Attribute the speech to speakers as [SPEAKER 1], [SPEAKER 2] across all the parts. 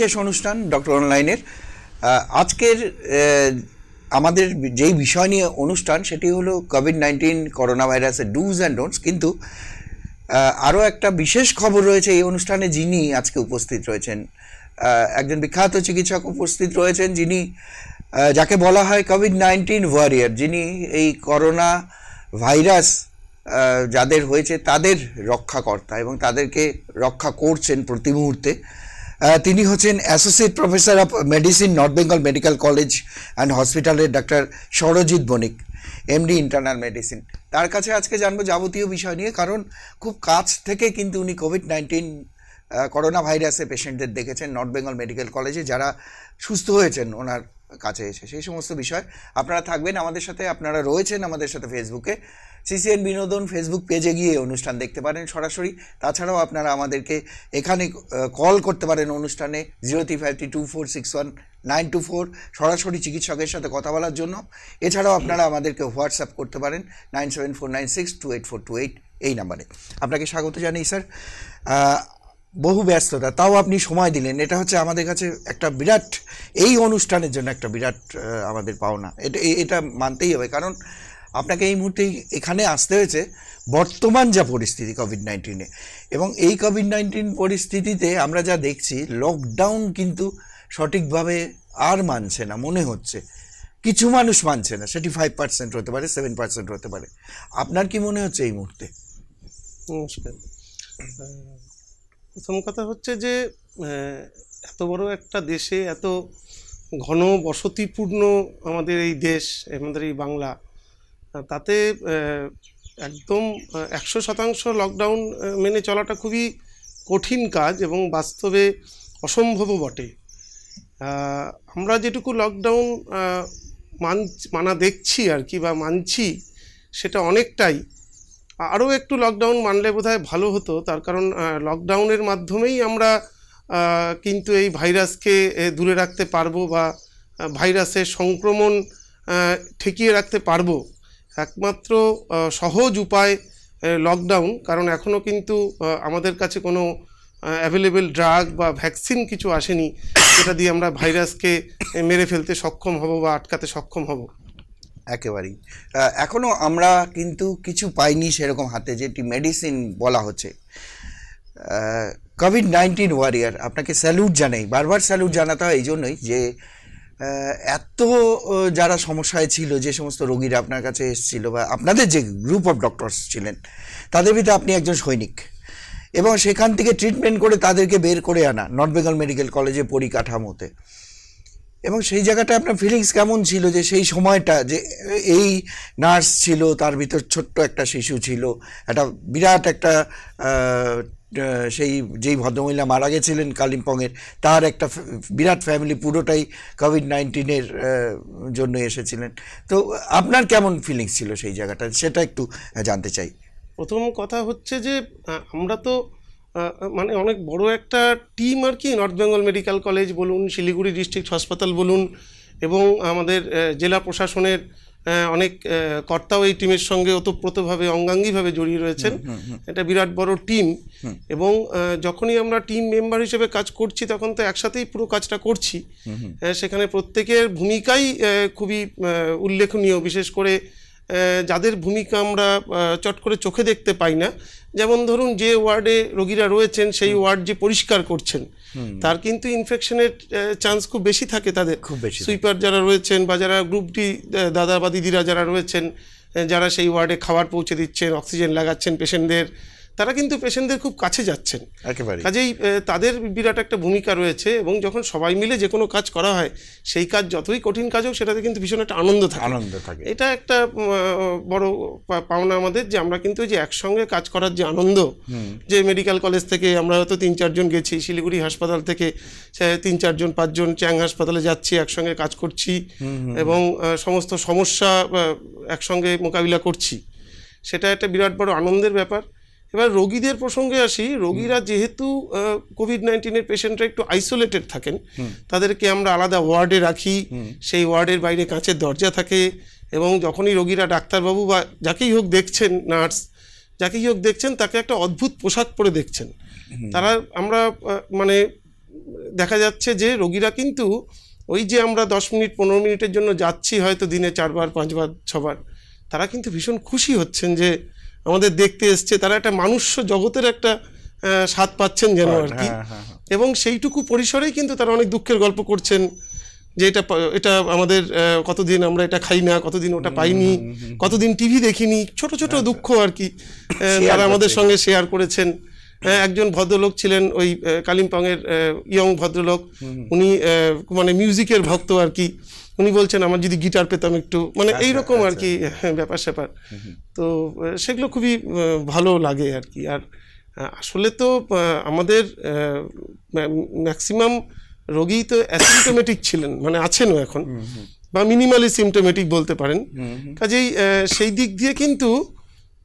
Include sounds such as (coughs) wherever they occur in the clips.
[SPEAKER 1] বিশেষ অনুষ্ঠান ডক্টর অনলাইনের আজকের আমাদের যেই বিষয় নিয়ে অনুষ্ঠান সেটি হলো কোভিড নাইন্টিন করোনা ভাইরাসের ডুজ অ্যান্ড ডোন্টস কিন্তু আরও একটা বিশেষ খবর রয়েছে এই অনুষ্ঠানে যিনি আজকে উপস্থিত রয়েছেন একজন বিখ্যাত চিকিৎসক উপস্থিত রয়েছেন যিনি যাকে বলা হয় কোভিড নাইন্টিন ওয়ারিয়ার যিনি এই করোনা ভাইরাস যাদের হয়েছে তাদের রক্ষাকর্তা এবং তাদেরকে রক্ষা করছেন প্রতি মুহূর্তে তিনি হচ্ছেন associate professor of medicine North Bengal medical college and হসপিটালের doctor Sarajit Banik MD internal medicine তার কাছে আজকে জানবো যাবতীয় বিষয় নিয়ে কারণ খুব কাছ থেকে কিন্তু উনি কোভিড নাইন্টিন করোনা ভাইরাসে পেশেন্টদের দেখেছেন নর্থ বেঙ্গল মেডিকেল কলেজে যারা সুস্থ হয়েছেন ওনার কাছে এসে সেই সমস্ত বিষয় আপনারা থাকবেন আমাদের সাথে আপনারা রয়েছেন আমাদের সাথে ফেসবুকে সিসিএন বিনোদন ফেসবুক পেজে গিয়ে অনুষ্ঠান দেখতে পারেন সরাসরি তাছাড়াও আপনারা আমাদেরকে এখানে কল করতে পারেন অনুষ্ঠানে zero three five three two four six one nine two four সরাসরি চিকিৎসকের সাথে কথা বলার জন্য এছাড়াও আপনারা আমাদেরকে হোয়াটসঅ্যাপ করতে পারেন nine seven four nine six two eight four two eight এই নাম্বারে আপনাকে স্বাগত জানাই স্যার বহু ব্যস্ততা তাও আপনি সময় দিলেন এটা হচ্ছে আমাদের কাছে একটা বিরাট এই অনুষ্ঠানের জন্য একটা বিরাট আমাদের পাওনা এটা এটা মানতেই হবে কারণ আপনাকে এই মুহূর্তে এখানে আসতে হয়েছে বর্তমান যা পরিস্থিতি কোভিড নাইন্টিনে এবং এই কোভিড নাইন্টিন পরিস্থিতিতে আমরা যা দেখছি লকডাউন কিন্তু সঠিকভাবে আর মানছে না মনে হচ্ছে কিছু মানুষ মানছে না সেটি ফাইভ পার্সেন্ট হতে পারে সেভেন পার্সেন্ট হতে পারে আপনার কি মনে হচ্ছে এই মুহূর্তে
[SPEAKER 2] নমস্কার প্রথম কথা হচ্ছে যে এত বড় একটা দেশে এত ঘন বসতিপূর্ণ আমাদের এই দেশ আমাদের এই বাংলা তাতে একদম একশো শতাংশ লকডাউন মেনে চলাটা খুবই কঠিন কাজ এবং বাস্তবে অসম্ভবও বটে আমরা যেটুকু লকডাউন মান মানা দেখছি আর কি বা মানছি সেটা অনেকটাই আরও একটু লকডাউন মানলে হয় ভালো হতো তার কারণ লকডাউনের মাধ্যমেই আমরা কিন্তু এই ভাইরাসকে দূরে রাখতে পারবো বা ভাইরাসের সংক্রমণ ঠেকিয়ে রাখতে পারবো একমাত্র সহজ উপায় লকডাউন কারণ এখনও কিন্তু আমাদের কাছে কোনো অ্যাভেলেবেল ড্রাগ বা ভ্যাকসিন কিছু আসেনি যেটা দিয়ে আমরা ভাইরাসকে মেরে ফেলতে সক্ষম হব বা আটকাতে সক্ষম হব
[SPEAKER 1] একেবারেই এখনও আমরা কিন্তু কিছু পাইনি সেরকম হাতে যেটি মেডিসিন বলা হচ্ছে কোভিড নাইন্টিন ওয়ারিয়ার আপনাকে স্যালুট জানাই বারবার স্যালুট জানাতে হয় এই জন্যই যে এত যারা সমস্যায় ছিল যে সমস্ত রোগীরা আপনার কাছে এসেছিল বা আপনাদের যে গ্রুপ অফ ডক্টরস ছিলেন তাদের ভিতরে আপনি একজন সৈনিক এবং সেখান থেকে ট্রিটমেন্ট করে তাদেরকে বের করে আনা নর্থ বেঙ্গল মেডিকেল কলেজে পরিকাঠামোতে এবং সেই জায়গাটা আপনার ফিলিংস কেমন ছিল যে সেই সময়টা যে এই নার্স ছিল তার ভিতর ছোট্ট একটা শিশু ছিল একটা বিরাট একটা সেই যেই ভদ্রমহিলা মারা গেছিলেন কালিম্পংয়ের তার একটা বিরাট ফ্যামিলি পুরোটাই কোভিড নাইন্টিনের জন্য এসেছিলেন তো আপনার কেমন ফিলিংস ছিল সেই জায়গাটা সেটা একটু জানতে চাই
[SPEAKER 2] প্রথম কথা হচ্ছে যে আমরা তো মানে অনেক বড় একটা টিম আর কি নর্থ বেঙ্গল মেডিকেল কলেজ বলুন শিলিগুড়ি ডিস্ট্রিক্ট হাসপাতাল বলুন এবং আমাদের জেলা প্রশাসনের অনেক কর্তাও এই টিমের সঙ্গে ওতপ্রোতভাবে অঙ্গাঙ্গিভাবে জড়িয়ে রয়েছেন এটা বিরাট বড় টিম এবং যখনই আমরা টিম মেম্বার হিসেবে কাজ করছি তখন তো একসাথেই পুরো কাজটা করছি সেখানে প্রত্যেকের ভূমিকাই খুবই উল্লেখনীয় বিশেষ করে যাদের ভূমিকা আমরা চট করে চোখে দেখতে পাই না যেমন ধরুন যে ওয়ার্ডে রোগীরা রয়েছেন সেই ওয়ার্ড যে পরিষ্কার করছেন তার কিন্তু ইনফেকশনের চান্স খুব বেশি থাকে তাদের খুব বেশি সুইপার যারা রয়েছেন বা যারা গ্রুপ ডি দাদা বা দিদিরা যারা রয়েছেন যারা সেই ওয়ার্ডে খাবার পৌঁছে দিচ্ছেন অক্সিজেন লাগাচ্ছেন পেশেন্টদের তারা কিন্তু পেশেন্টদের খুব কাছে যাচ্ছেন একেবারে কাজেই তাদের বিরাট একটা ভূমিকা রয়েছে এবং যখন সবাই মিলে যে কোনো কাজ করা হয় সেই কাজ যতই কঠিন কাজ হোক সেটাতে কিন্তু ভীষণ একটা আনন্দ থাকে আনন্দ থাকে এটা একটা বড় পাওনা আমাদের যে আমরা কিন্তু যে একসঙ্গে কাজ করার যে আনন্দ যে মেডিকেল কলেজ থেকে আমরা হয়তো তিন চারজন গেছি শিলিগুড়ি হাসপাতাল থেকে তিন চারজন পাঁচজন চ্যাং হাসপাতালে যাচ্ছি একসঙ্গে কাজ করছি এবং সমস্ত সমস্যা একসঙ্গে মোকাবিলা করছি সেটা একটা বিরাট বড় আনন্দের ব্যাপার এবার রোগীদের প্রসঙ্গে আসি রোগীরা যেহেতু কোভিড নাইন্টিনের পেশেন্টরা একটু আইসোলেটেড থাকেন তাদেরকে আমরা আলাদা ওয়ার্ডে রাখি সেই ওয়ার্ডের বাইরে কাঁচের দরজা থাকে এবং যখনই রোগীরা ডাক্তারবাবু বা যাকেই হোক দেখছেন নার্স যাকেই হোক দেখছেন তাকে একটা অদ্ভুত পোশাক পরে দেখছেন তারা আমরা মানে দেখা যাচ্ছে যে রোগীরা কিন্তু ওই যে আমরা দশ মিনিট পনেরো মিনিটের জন্য যাচ্ছি হয়তো দিনে চারবার পাঁচবার ছবার তারা কিন্তু ভীষণ খুশি হচ্ছেন যে আমাদের দেখতে এসছে তারা একটা মানুষ্য জগতের একটা স্বাদ পাচ্ছেন যেন আর কি হ্যাঁ, হ্যাঁ, হ্যাঁ। এবং সেইটুকু পরিসরেই কিন্তু তারা অনেক দুঃখের গল্প করছেন যে এটা এটা আমাদের কতদিন আমরা এটা খাই না কতদিন ওটা পাইনি কতদিন টিভি দেখিনি ছোট ছোট আচ্ছা, দুঃখ আচ্ছা। আর কি তারা আমাদের সঙ্গে শেয়ার করেছেন একজন ভদ্রলোক ছিলেন ওই কালিম্পংয়ের ইয়ং ভদ্রলোক উনি মানে মিউজিকের ভক্ত আর কি উনি বলছেন আমার যদি গিটার পেতাম একটু মানে আচ্ছা, এইরকম আচ্ছা। আর কি হ্যাঁ, ব্যাপার স্যাপার তো সেগুলো খুবই ভালো লাগে আর কি আর আসলে তো আমাদের ম্যাক্সিমাম রোগী তো অ্যাসিমটোমেটিক (coughs) ছিলেন মানে আছেনও এখন বা মিনিমালি সিমটোমেটিক বলতে পারেন কাজেই সেই দিক দিয়ে কিন্তু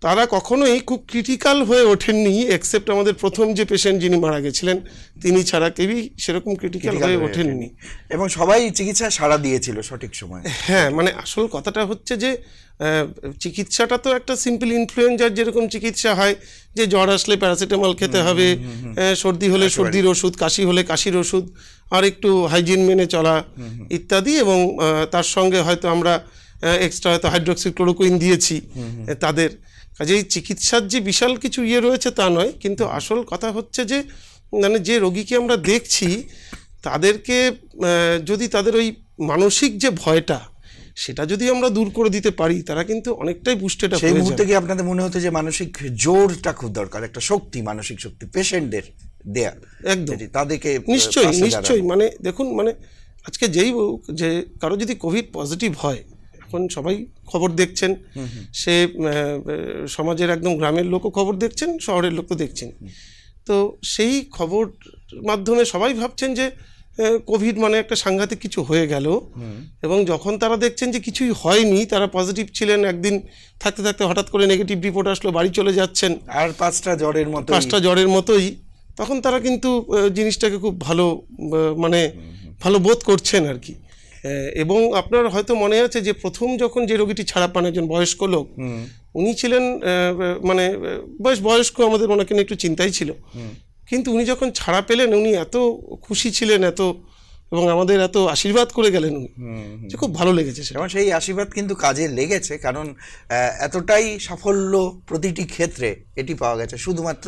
[SPEAKER 2] তারা কখনোই খুব ক্রিটিক্যাল হয়ে ওঠেননি এক্সেপ্ট আমাদের প্রথম যে পেশেন্ট যিনি মারা গেছিলেন তিনি ছাড়া কেউই সেরকম ক্রিটিক্যাল হয়ে ওঠেননি এবং সবাই চিকিৎসা সাড়া দিয়েছিল সঠিক সময় হ্যাঁ মানে আসল কথাটা হচ্ছে যে চিকিৎসাটা তো একটা সিম্পল ইনফ্লুয়েঞ্জার যেরকম চিকিৎসা হয় যে জ্বর আসলে প্যারাসিটামল খেতে হবে সর্দি হলে সর্দির ওষুধ কাশি হলে কাশির ওষুধ আর একটু হাইজিন মেনে চলা ইত্যাদি এবং তার সঙ্গে হয়তো আমরা এক্সট্রা হয়তো হাইড্রোক্সিক্লোরোকুইন দিয়েছি তাদের কাজেই চিকিৎসার যে বিশাল কিছু ইয়ে রয়েছে তা নয় কিন্তু আসল কথা হচ্ছে যে মানে যে রোগীকে আমরা দেখছি তাদেরকে যদি তাদের ওই মানসিক যে ভয়টা সেটা যদি আমরা দূর করে দিতে পারি তারা কিন্তু অনেকটাই বুস্টেটা সেই মুহূর্তে কি আপনাদের মনে হতো যে মানসিক জোরটা খুব দরকার একটা শক্তি মানসিক শক্তি পেশেন্টদের দেয়া একদম তাদেরকে নিশ্চয়ই নিশ্চয়ই মানে দেখুন মানে আজকে যেই যে কারো যদি কোভিড পজিটিভ হয় এখন সবাই খবর দেখছেন সে সমাজের একদম গ্রামের লোকও খবর দেখছেন শহরের লোকও দেখছেন তো সেই খবর মাধ্যমে সবাই ভাবছেন যে কোভিড মানে একটা সাংঘাতিক কিছু হয়ে গেল এবং যখন তারা দেখছেন যে কিছুই হয়নি তারা পজিটিভ ছিলেন একদিন থাকতে থাকতে হঠাৎ করে নেগেটিভ রিপোর্ট আসলো বাড়ি চলে যাচ্ছেন আর পাঁচটা জ্বরের মতো পাঁচটা জ্বরের মতোই তখন তারা কিন্তু জিনিসটাকে খুব ভালো মানে ভালো বোধ করছেন আর কি এবং আপনার হয়তো মনে আছে যে প্রথম যখন যে রোগীটি ছাড়া পান একজন বয়স্ক লোক উনি ছিলেন মানে বয়স বয়স্ক আমাদের ওনাকে নিয়ে একটু চিন্তাই ছিল কিন্তু উনি যখন ছাড়া পেলেন উনি এত খুশি ছিলেন এত এবং আমাদের এত আশীর্বাদ করে গেলেন উনি যে খুব ভালো লেগেছে সেটা সেই আশীর্বাদ
[SPEAKER 1] কিন্তু কাজে লেগেছে কারণ এতটাই সাফল্য প্রতিটি ক্ষেত্রে এটি পাওয়া গেছে শুধুমাত্র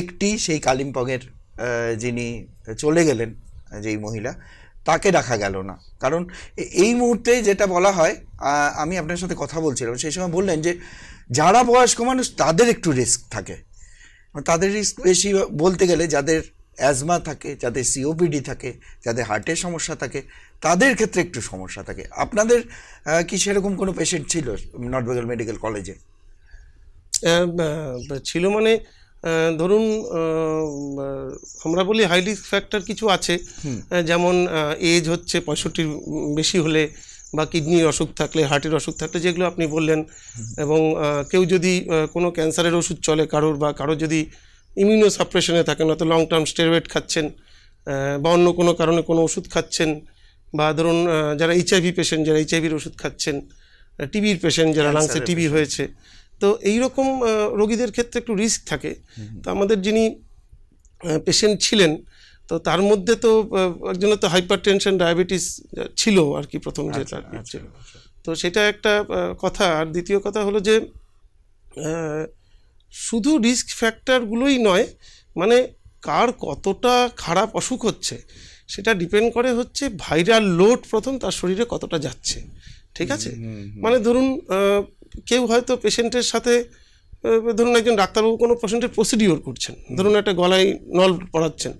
[SPEAKER 1] একটি সেই কালিম্পংয়ের যিনি চলে গেলেন যেই মহিলা তাকে রাখা গেল না কারণ এই মুহূর্তে যেটা বলা হয় আমি আপনার সাথে কথা বলছিলাম সেই সময় বললেন যে যারা বয়স্ক মানুষ তাদের একটু রিস্ক থাকে তাদের রিস্ক বেশি বলতে গেলে যাদের অ্যাজমা থাকে যাদের সিওপিডি থাকে যাদের হার্টের সমস্যা থাকে তাদের ক্ষেত্রে একটু সমস্যা থাকে আপনাদের কি
[SPEAKER 2] সেরকম কোনো পেশেন্ট ছিল নর্থ বেঙ্গল মেডিকেল কলেজে ছিল মানে ধরুন আমরা বলি হাই রিস্ক ফ্যাক্টর কিছু আছে যেমন এজ হচ্ছে পঁয়ষট্টির বেশি হলে বা কিডনির অসুখ থাকলে হার্টের অসুখ থাকলে যেগুলো আপনি বললেন এবং কেউ যদি কোনো ক্যান্সারের ওষুধ চলে কারোর বা কারোর যদি ইমিউনো সাপ্রেশনে থাকেন হয়তো লং টার্ম স্টেরয়েড খাচ্ছেন বা অন্য কোনো কারণে কোনো ওষুধ খাচ্ছেন বা ধরুন যারা এইচআইভি পেশেন্ট যারা এইচআইভির ওষুধ খাচ্ছেন টিবির পেশেন্ট যারা লাংসে টিবি হয়েছে তো এই রকম রোগীদের ক্ষেত্রে একটু রিস্ক থাকে তো আমাদের যিনি পেশেন্ট ছিলেন তো তার মধ্যে তো একজনের তো হাইপার টেনশন ডায়াবেটিস ছিল আর কি প্রথম যেটা আচ্ছা, আচ্ছা। ছিল তো সেটা একটা কথা আর দ্বিতীয় কথা হলো যে শুধু রিস্ক ফ্যাক্টরগুলোই নয় মানে কার কতটা খারাপ অসুখ হচ্ছে সেটা ডিপেন্ড করে হচ্ছে ভাইরাল লোড প্রথম তার শরীরে কতটা যাচ্ছে ঠিক আছে মানে ধরুন কেউ হয়তো পেশেন্টের সাথে ধরুন একজন ডাক্তারবাবু কোনো পেশেন্টের প্রসিডিওর করছেন ধরুন একটা গলায় নল পড়াচ্ছেন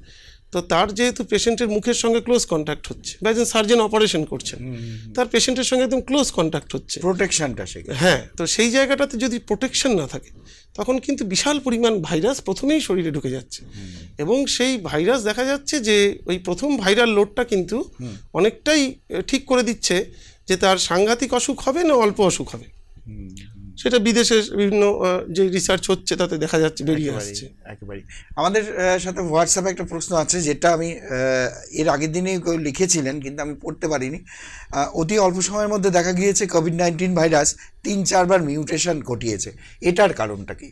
[SPEAKER 2] তো তার যেহেতু পেশেন্টের মুখের সঙ্গে ক্লোজ কন্ট্যাক্ট হচ্ছে বা একজন সার্জেন অপারেশন করছেন তার পেশেন্টের সঙ্গে একদম ক্লোজ কন্ট্যাক্ট হচ্ছে প্রোটেকশনটা সে হ্যাঁ তো সেই জায়গাটাতে যদি প্রোটেকশন না থাকে তখন কিন্তু বিশাল পরিমাণ ভাইরাস প্রথমেই শরীরে ঢুকে যাচ্ছে এবং সেই ভাইরাস দেখা যাচ্ছে যে ওই প্রথম ভাইরাল লোডটা কিন্তু অনেকটাই ঠিক করে দিচ্ছে যে তার সাংঘাতিক অসুখ হবে না অল্প অসুখ হবে সেটা বিদেশের বিভিন্ন যে রিসার্চ হচ্ছে তাতে দেখা যাচ্ছে বেরিয়ে আসছে
[SPEAKER 3] একেবারে
[SPEAKER 1] আমাদের সাথে হোয়াটসঅ্যাপে একটা প্রশ্ন আছে যেটা আমি এর আগের দিনে লিখেছিলেন কিন্তু আমি পড়তে পারিনি অতি অল্প সময়ের মধ্যে দেখা গিয়েছে কোভিড নাইন্টিন ভাইরাস তিন চারবার মিউটেশন ঘটিয়েছে এটার কারণটা
[SPEAKER 2] কি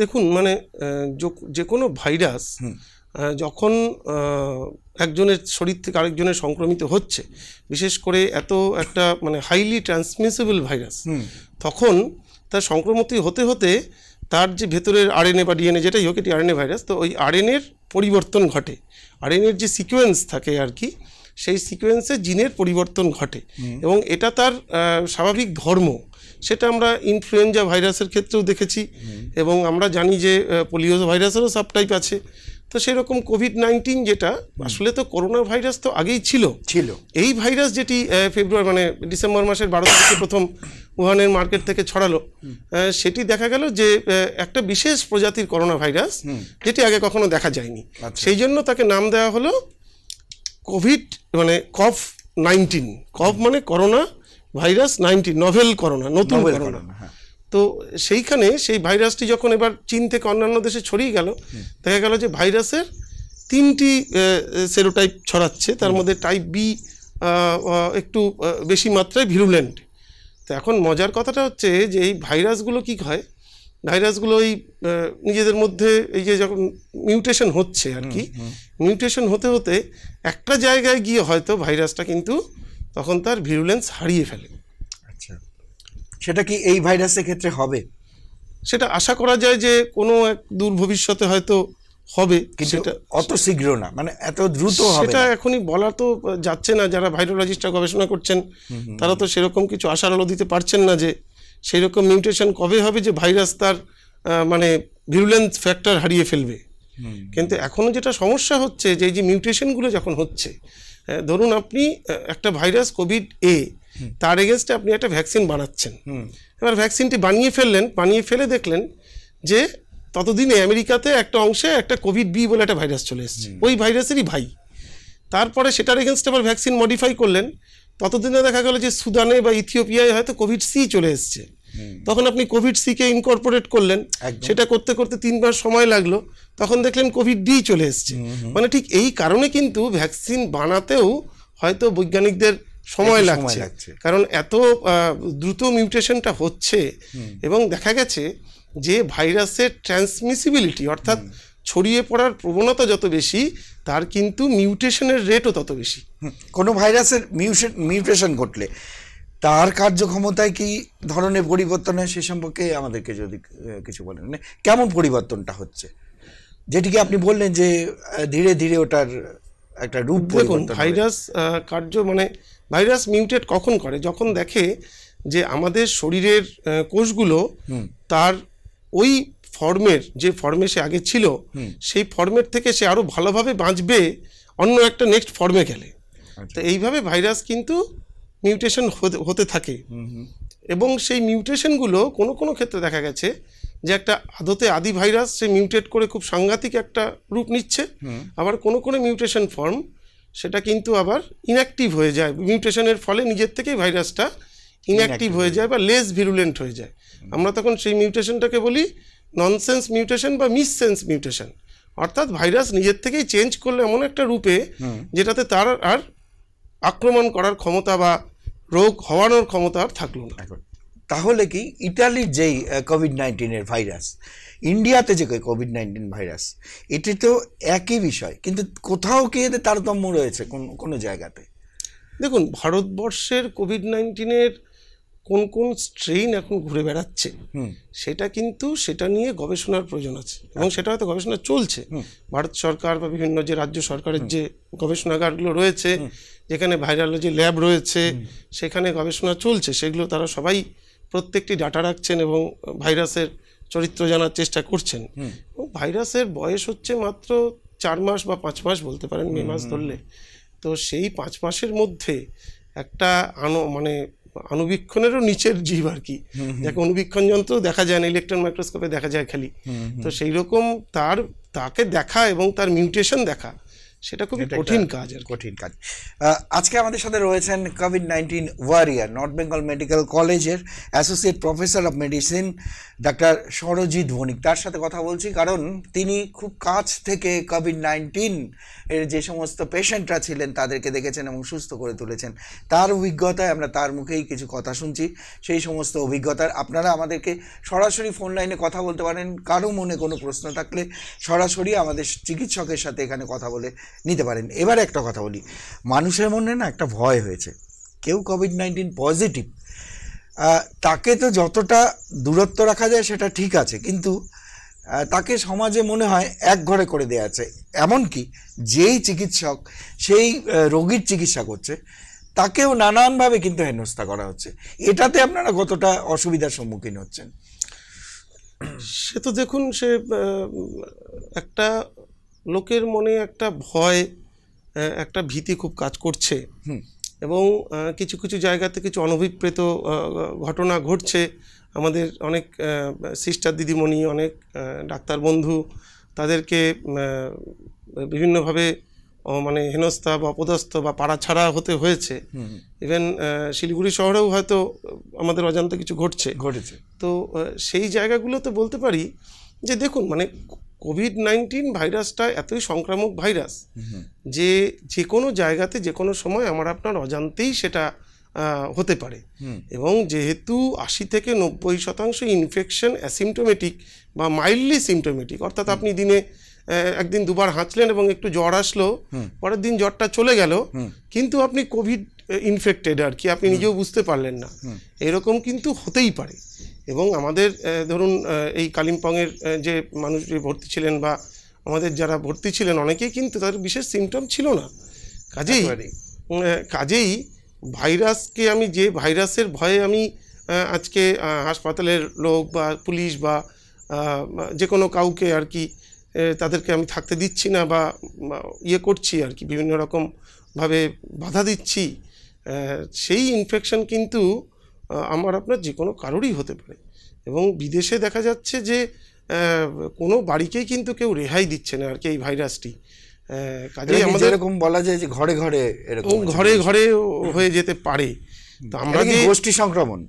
[SPEAKER 2] দেখুন মানে যে কোনো ভাইরাস হুম যখন একজনের শরীর থেকে আরেকজনের সংক্রমিত হচ্ছে বিশেষ করে এত একটা মানে হাইলি ট্রান্সমিসিবল ভাইরাস তখন তার সংক্রমিত হতে হতে তার যে ভেতরের আর এনএ বা ডিএনএ যেটাই হোক এটি আরএনএ ভাইরাস তো ওই আরএনএর পরিবর্তন ঘটে এনএর যে সিকোয়েন্স থাকে আর কি সেই সিকোয়েন্সে জিনের পরিবর্তন ঘটে এবং এটা তার স্বাভাবিক ধর্ম সেটা আমরা ইনফ্লুয়েঞ্জা ভাইরাসের ক্ষেত্রেও দেখেছি এবং আমরা জানি যে পোলিও ভাইরাসেরও সাবটাইপ আছে তো সেরকম কোভিড নাইন্টিন যেটা আসলে তো করোনা ভাইরাস তো আগেই ছিল ছিল এই ভাইরাস যেটি ফেব্রুয়ারি মানে ডিসেম্বর মাসের বারো তারিখে প্রথম উহানের মার্কেট থেকে ছড়ালো সেটি দেখা গেল যে একটা বিশেষ প্রজাতির করোনা ভাইরাস যেটি আগে কখনো দেখা যায়নি আচ্ছা। সেই জন্য তাকে নাম দেওয়া হলো কোভিড মানে কফ নাইনটিন কফ মানে corona virus nineteen novel corona নতুন করোনা হ্যাঁ। তো সেইখানে সেই ভাইরাসটি যখন এবার চীন থেকে অন্যান্য দেশে ছড়িয়ে গেল দেখা গেল যে ভাইরাসের তিনটি সেরোটাইপ ছড়াচ্ছে তার মধ্যে টাইপ বি একটু বেশি মাত্রায় ভিরুলেন্ট তো এখন মজার কথাটা হচ্ছে যে এই ভাইরাসগুলো কী হয় ভাইরাসগুলো এই নিজেদের মধ্যে এই যে যখন মিউটেশন হচ্ছে আর কি মিউটেশন হতে হতে একটা জায়গায় গিয়ে হয়তো ভাইরাসটা কিন্তু তখন তার ভিরুলেন্স হারিয়ে ফেলে সেটা কি এই ভাইরাসের ক্ষেত্রে হবে সেটা আশা করা যায় যে কোনো এক দূর ভবিষ্যতে হয়তো হবে কিন্তু অত শীঘ্র না মানে এত দ্রুত হবে সেটা এখনই বলা তো যাচ্ছে না যারা ভাইরোলজিস্টরা গবেষণা করছেন তারা তো সেরকম কিছু আশার আলো দিতে পারছেন না যে সেই রকম মিউটেশন কবে হবে যে ভাইরাস তার মানে ভিরুলেন্স ফ্যাক্টর হারিয়ে ফেলবে কিন্তু এখনও যেটা সমস্যা হচ্ছে যে এই যে মিউটেশনগুলো যখন হচ্ছে ধরুন আপনি একটা ভাইরাস কোভিড এ তার এগেনস্টে আপনি একটা ভ্যাকসিন বানাচ্ছেন এবার ভ্যাকসিনটি বানিয়ে ফেললেন বানিয়ে ফেলে দেখলেন যে ততদিনে আমেরিকাতে একটা অংশে একটা কোভিড বি বলে একটা ভাইরাস চলে এসেছে ওই ভাইরাসেরই ভাই তারপরে সেটার এগেনস্টে আবার ভ্যাকসিন মডিফাই করলেন ততদিনে দেখা গেল যে সুদানে বা ইথিওপিয়ায় হয়তো কোভিড সি চলে এসছে তখন আপনি কোভিড সিকে ইনকর্পোরেট করলেন সেটা করতে করতে তিনবার সময় লাগলো তখন দেখলেন কোভিড ডি চলে এসছে মানে ঠিক এই কারণে কিন্তু ভ্যাকসিন বানাতেও হয়তো বৈজ্ঞানিকদের সময় লাগছে কারণ এত দ্রুত মিউটেশনটা হচ্ছে এবং দেখা গেছে যে ভাইরাসের ট্রান্সমিসিবিলিটি অর্থাৎ ছড়িয়ে পড়ার প্রবণতা যত বেশি তার কিন্তু মিউটেশনের রেটও তত বেশি কোনো ভাইরাসের মিউশন মিউটেশন ঘটলে
[SPEAKER 1] তার কার্যক্ষমতায় কি ধরনের পরিবর্তন হয় সে সম্পর্কে আমাদেরকে যদি কিছু বলেন মানে কেমন পরিবর্তনটা হচ্ছে যেটিকে আপনি বললেন যে ধীরে ধীরে ওটার
[SPEAKER 2] একটা রূপ দেখুন ভাইরাস কার্য মানে ভাইরাস মিউটেট কখন করে যখন দেখে যে আমাদের শরীরের কোষগুলো তার ওই ফর্মের যে ফর্মে সে আগে ছিল সেই ফর্মের থেকে সে আরও ভালোভাবে বাঁচবে অন্য একটা নেক্সট ফর্মে গেলে আচ্ছা। তো এইভাবে ভাইরাস কিন্তু মিউটেশন হতে থাকে এবং সেই মিউটেশনগুলো কোনো কোনো ক্ষেত্রে দেখা গেছে যে একটা আদতে আদি ভাইরাস সে মিউটেট করে খুব সাংঘাতিক একটা রূপ নিচ্ছে আবার কোনো কোনো মিউটেশন ফর্ম সেটা কিন্তু আবার ইনঅ্যাক্টিভ হয়ে যায় মিউটেশনের ফলে নিজের থেকেই ভাইরাসটা ইনঅ্যাক্টিভ হয়ে যায় বা লেস ভিরুলেন্ট হয়ে যায় আমরা তখন সেই মিউটেশনটাকে বলি ননসেন্স মিউটেশন বা মিসসেন্স মিউটেশন অর্থাৎ ভাইরাস নিজের থেকেই চেঞ্জ করলে এমন একটা রূপে যেটাতে তার আর আক্রমণ করার ক্ষমতা বা রোগ হওয়ানোর ক্ষমতা আর থাকলো না তাহলে কি ইটালির যেই কোভিড নাইন্টিনের ভাইরাস
[SPEAKER 1] ইন্ডিয়াতে যে কোভিড নাইন্টিন ভাইরাস এটি তো একই বিষয় কিন্তু কোথাও
[SPEAKER 2] কি এদের তারতম্য রয়েছে কোন কোনো জায়গাতে দেখুন ভারতবর্ষের কোভিড নাইন্টিনের কোন কোন স্ট্রেইন এখন ঘুরে বেড়াচ্ছে সেটা কিন্তু সেটা নিয়ে গবেষণার প্রয়োজন আছে এবং আচ্ছা। সেটা হয়তো গবেষণা চলছে ভারত সরকার বা বিভিন্ন যে রাজ্য সরকারের যে গবেষণাগারগুলো রয়েছে যেখানে ভাইরালজি ল্যাব রয়েছে সেখানে গবেষণা চলছে সেগুলো তারা সবাই প্রত্যেকটি ডাটা রাখছেন এবং ভাইরাসের চরিত্র জানার চেষ্টা করছেন ভাইরাসের বয়স হচ্ছে মাত্র চার মাস বা পাঁচ মাস বলতে পারেন মে মাস ধরলে তো সেই পাঁচ মাসের মধ্যে একটা আনো মানে অনুবীক্ষণেরও নিচের জীব আর কি দেখো অনুবীক্ষণ যন্ত্র দেখা যায় না ইলেকট্রন মাইক্রোস্কোপে দেখা যায় খালি তো সেই রকম তার তাকে দেখা এবং তার মিউটেশন দেখা সেটা খুবই কঠিন কাজ আর কঠিন কাজ আজকে আমাদের সাথে রয়েছেন COVID nineteen warrior
[SPEAKER 1] North Bengal Medical কলেজের অ্যাসোসিয়েট প্রফেসর অফ মেডিসিন ডাক্তার সরজিৎ বণিক তার সাথে কথা বলছি কারণ তিনি খুব কাছ থেকে কোভিড নাইন্টিন এর যে সমস্ত পেশেন্টরা ছিলেন তাদেরকে দেখেছেন এবং সুস্থ করে তুলেছেন তার অভিজ্ঞতায় আমরা তার মুখেই কিছু কথা শুনছি সেই সমস্ত অভিজ্ঞতার আপনারা আমাদেরকে সরাসরি ফোন লাইনে কথা বলতে পারেন কারো মনে কোনো প্রশ্ন থাকলে সরাসরি আমাদের চিকিৎসকের সাথে এখানে কথা বলে নিতে পারেন এবার একটা কথা বলি মানুষের মনে না একটা ভয় হয়েছে কেউ কোভিড নাইন্টিন পজিটিভ তাকে তো যতটা দূরত্ব রাখা যায় সেটা ঠিক আছে কিন্তু তাকে সমাজে মনে হয় এক ঘরে করে দেওয়া আছে এমনকি যেই চিকিৎসক সেই রোগীর চিকিৎসা করছে তাকেও নানানভাবে কিন্তু হেনস্থা
[SPEAKER 2] করা হচ্ছে এটাতে আপনারা কতটা অসুবিধার সম্মুখীন হচ্ছেন সে তো দেখুন সে একটা লোকের মনে একটা ভয় একটা ভীতি খুব কাজ করছে এবং কিছু কিছু জায়গাতে কিছু অনভিপ্রেত ঘটনা ঘটছে আমাদের অনেক সিস্টার দিদিমণি অনেক ডাক্তার বন্ধু তাদেরকে বিভিন্নভাবে মানে হেনস্থা বা অপদস্থ বা পাড়া ছাড়া হতে হয়েছে ইভেন শিলিগুড়ি শহরেও হয়তো আমাদের অজান্তে কিছু ঘটছে ঘটেছে তো সেই জায়গাগুলো তো বলতে পারি যে দেখুন মানে কোভিড নাইন্টিন ভাইরাসটা এতই সংক্রামক ভাইরাস যে যে কোনো জায়গাতে যে কোনো সময় আমার আপনার অজান্তেই সেটা হতে পারে এবং যেহেতু আশি থেকে নব্বই শতাংশ ইনফেকশন অ্যাসিমটোমেটিক বা মাইল্ডলি সিমটোমেটিক অর্থাৎ আপনি দিনে একদিন দুবার হাঁচলেন এবং একটু জ্বর আসলো পরের দিন জ্বরটা চলে গেল কিন্তু আপনি কোভিড ইনফেক্টেড আর কি আপনি নিজেও বুঝতে পারলেন না এরকম কিন্তু হতেই পারে এবং আমাদের ধরুন এই কালিম্পংয়ের যে মানুষ ভর্তি ছিলেন বা আমাদের যারা ভর্তি ছিলেন অনেকেই কিন্তু তাদের বিশেষ সিমটম ছিল না কাজেই কাজেই ভাইরাসকে আমি যে ভাইরাসের ভয়ে আমি আজকে হাসপাতালের লোক বা পুলিশ বা যে কোনো কাউকে আর কি তাদেরকে আমি থাকতে দিচ্ছি না বা ইয়ে করছি আর কি বিভিন্ন রকমভাবে বাধা দিচ্ছি সেই ইনফেকশন কিন্তু আমার আপনার যে কোনো কারোরই হতে পারে এবং বিদেশে দেখা যাচ্ছে যে কোনো বাড়িকেই কিন্তু কেউ রেহাই দিচ্ছে না আর কি এই ভাইরাসটি কাজেই আমাদের এরকম বলা যায় যে ঘরে ঘরে এরকম ঘরে ঘরে হয়ে যেতে পারে তো আমরা কি গোষ্ঠী সংক্রমণ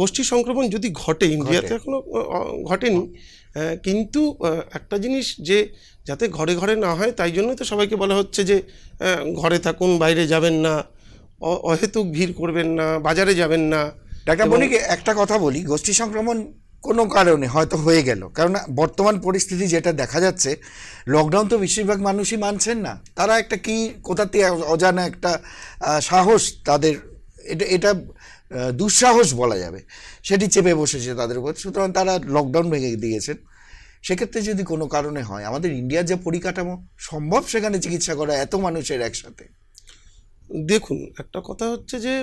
[SPEAKER 2] গোষ্ঠী সংক্রমণ যদি ঘটে ইন্ডিয়াতে এখনো ঘটেনি কিন্তু একটা জিনিস যে যাতে ঘরে ঘরে না হয় তাই জন্যই তো সবাইকে বলা হচ্ছে যে ঘরে থাকুন বাইরে যাবেন না অহেতুক ভিড় করবেন না বাজারে যাবেন না ডাক্তার বণিক একটা কথা বলি গোষ্ঠী সংক্রমণ কোনো কারণে হয়তো হয়ে গেল
[SPEAKER 1] কারণ বর্তমান পরিস্থিতি যেটা দেখা যাচ্ছে লকডাউন তো বেশিরভাগ মানুষই মানছেন না তারা একটা কি কোথা থেকে অজানা একটা সাহস তাদের এটা এটা দুঃসাহস বলা যাবে সেটি চেপে বসেছে তাদের উপর সুতরাং তারা লকডাউন ভেঙে দিয়েছেন সেক্ষেত্রে যদি কোনো কারণে হয় আমাদের ইন্ডিয়ার যে পরিকাঠামো সম্ভব সেখানে চিকিৎসা করা এত
[SPEAKER 2] মানুষের একসাথে দেখুন একটা কথা হচ্ছে যে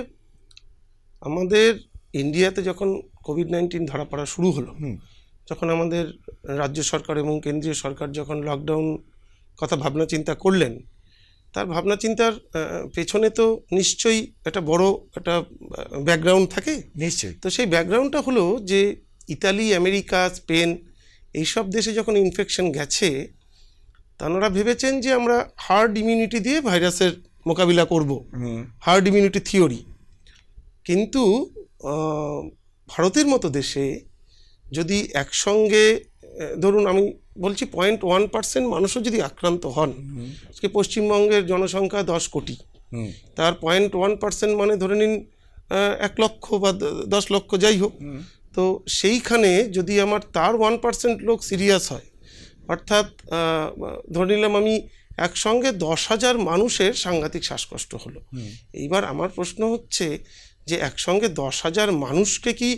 [SPEAKER 2] আমাদের ইন্ডিয়াতে যখন কোভিড নাইন্টিন ধরা পড়া শুরু হলো যখন আমাদের রাজ্য সরকার এবং কেন্দ্রীয় সরকার যখন লকডাউন কথা ভাবনা চিন্তা করলেন তার ভাবনা চিন্তার পেছনে তো নিশ্চয়ই একটা বড় একটা ব্যাকগ্রাউন্ড থাকে নিশ্চয়ই তো সেই ব্যাকগ্রাউন্ডটা হলো যে ইতালি আমেরিকা স্পেন এইসব দেশে যখন ইনফেকশন গেছে তারা ভেবেছেন যে আমরা হার্ড ইমিউনিটি দিয়ে ভাইরাসের মোকাবিলা করব হার্ড ইমিউনিটি থিওরি কিন্তু ভারতের মতো দেশে যদি একসঙ্গে ধরুন আমি বলছি পয়েন্ট ওয়ান পার্সেন্ট মানুষও যদি আক্রান্ত হন আজকে পশ্চিমবঙ্গের জনসংখ্যা দশ কোটি তার পয়েন্ট ওয়ান পার্সেন্ট মানে ধরে নিন এক লক্ষ বা দশ লক্ষ যাই হোক তো সেইখানে যদি আমার তার ওয়ান পার্সেন্ট লোক সিরিয়াস হয় অর্থাৎ ধরে নিলাম আমি একসঙ্গে দশ হাজার মানুষের সাংঘাতিক শ্বাসকষ্ট হলো এইবার আমার প্রশ্ন হচ্ছে যে একসঙ্গে দশ হাজার মানুষকে কি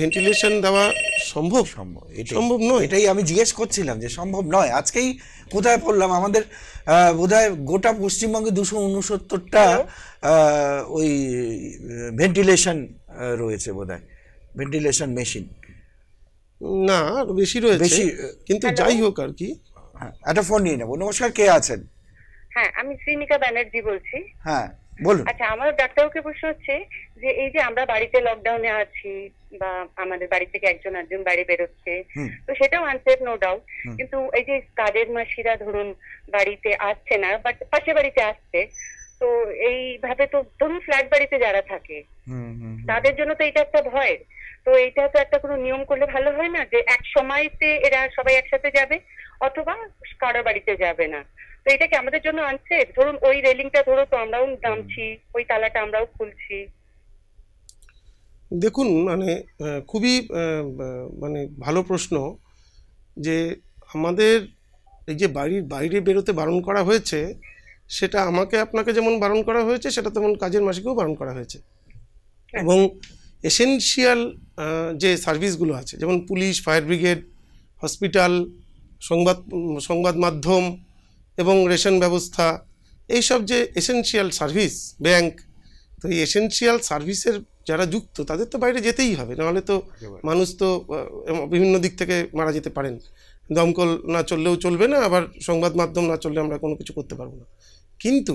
[SPEAKER 2] ভেন্টিলেশন দেওয়া সম্ভব সম্ভব সম্ভব
[SPEAKER 1] নয় এটাই আমি জিজ্ঞেস করছিলাম যে সম্ভব নয় আজকেই কোথায় পড়লাম আমাদের বোধহয় গোটা পশ্চিমবঙ্গে দুশো উনসত্তরটা ওই ভেন্টিলেশন রয়েছে বোধ ভেন্টিলেশন মেশিন না বেশি রয়েছে বেশি কিন্তু যাই হোক আর কি হ্যাঁ, একটা ফোন নিয়ে নেবো নমস্কার কে আছেন
[SPEAKER 4] হ্যাঁ আমি শ্রীমিকা ব্যানার্জি বলছি
[SPEAKER 1] হ্যাঁ বলুন আচ্ছা
[SPEAKER 4] আমার ডাক্তারকে প্রশ্ন হচ্ছে যে এই যে আমরা বাড়িতে লকডাউনে আছি বা আমাদের বাড়ি থেকে একজন একজন বাড়ি বেরোচ্ছে তো সেটাও আনসেফ নো ডাউট কিন্তু এই যে কাদের মাসিরা ধরুন বাড়িতে আসছে না বাট পাশে বাড়িতে আসছে তো এইভাবে তো ধরুন ফ্ল্যাট বাড়িতে যারা থাকে তাদের জন্য তো এটা একটা ভয়ের তো এটা তো একটা কোনো নিয়ম করলে ভালো হয় না যে এক সময়তে এরা সবাই একসাথে যাবে অথবা কারো বাড়িতে যাবে না তো এটা কি আমাদের জন্য আনছে ধরুন ওই রেলিংটা ধরো তো আমরাও নামছি ওই তালাটা আমরাও খুলছি
[SPEAKER 2] দেখুন মানে খুবই মানে ভালো প্রশ্ন যে আমাদের এই যে বাড়ির বাইরে বেরোতে বারণ করা হয়েছে সেটা আমাকে আপনাকে যেমন বারণ করা হয়েছে সেটা তেমন কাজের মাসিকেও বারণ করা হয়েছে হ্যাঁ। এবং এসেনশিয়াল যে সার্ভিসগুলো আছে যেমন পুলিশ ফায়ার ব্রিগেড হসপিটাল সংবাদ সংবাদ মাধ্যম এবং রেশন ব্যবস্থা এইসব যে এসেনশিয়াল সার্ভিস ব্যাংক তো এই এসেনশিয়াল সার্ভিসের যারা যুক্ত তাদের তো বাইরে যেতেই হবে নাহলে তো মানুষ তো বিভিন্ন দিক থেকে মারা যেতে পারেন দমকল না চললেও চলবে না আবার সংবাদ মাধ্যম না চললে আমরা কোনো কিছু করতে পারবো না কিন্তু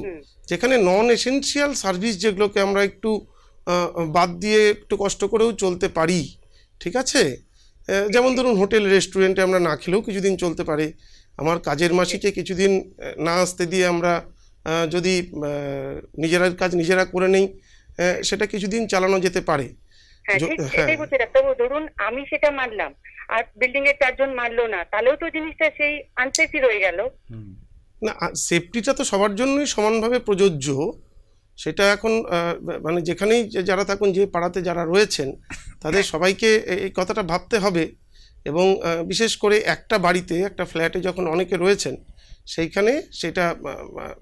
[SPEAKER 2] যেখানে নন এসেনশিয়াল সার্ভিস যেগুলোকে আমরা একটু বাদ দিয়ে একটু কষ্ট করেও চলতে পারি ঠিক আছে যেমন ধরুন হোটেল রেস্টুরেন্টে আমরা না খেলেও কিছুদিন চলতে পারে আমার কাজের মাসিকে কিছুদিন না আসতে দিয়ে আমরা যদি নিজেরা কাজ নিজেরা করে নেই সেটা কিছুদিন চালানো যেতে পারে হ্যাঁ, হ্যাঁ।
[SPEAKER 4] ধরুন আমি সেটা মানলাম আর বিল্ডিং এর চারজন মানলো না তাহলেও তো জিনিসটা সেই আনসেফটি রয়ে গেল
[SPEAKER 2] না সেফটিটা তো সবার জন্যই সমানভাবে প্রযোজ্য সেটা এখন মানে যেখানেই যারা থাকুন যে পাড়াতে যারা রয়েছেন তাদের হ্যাঁ। সবাইকে এই কথাটা ভাবতে হবে এবং বিশেষ করে একটা বাড়িতে একটা ফ্ল্যাটে যখন অনেকে রয়েছেন সেইখানে সেটা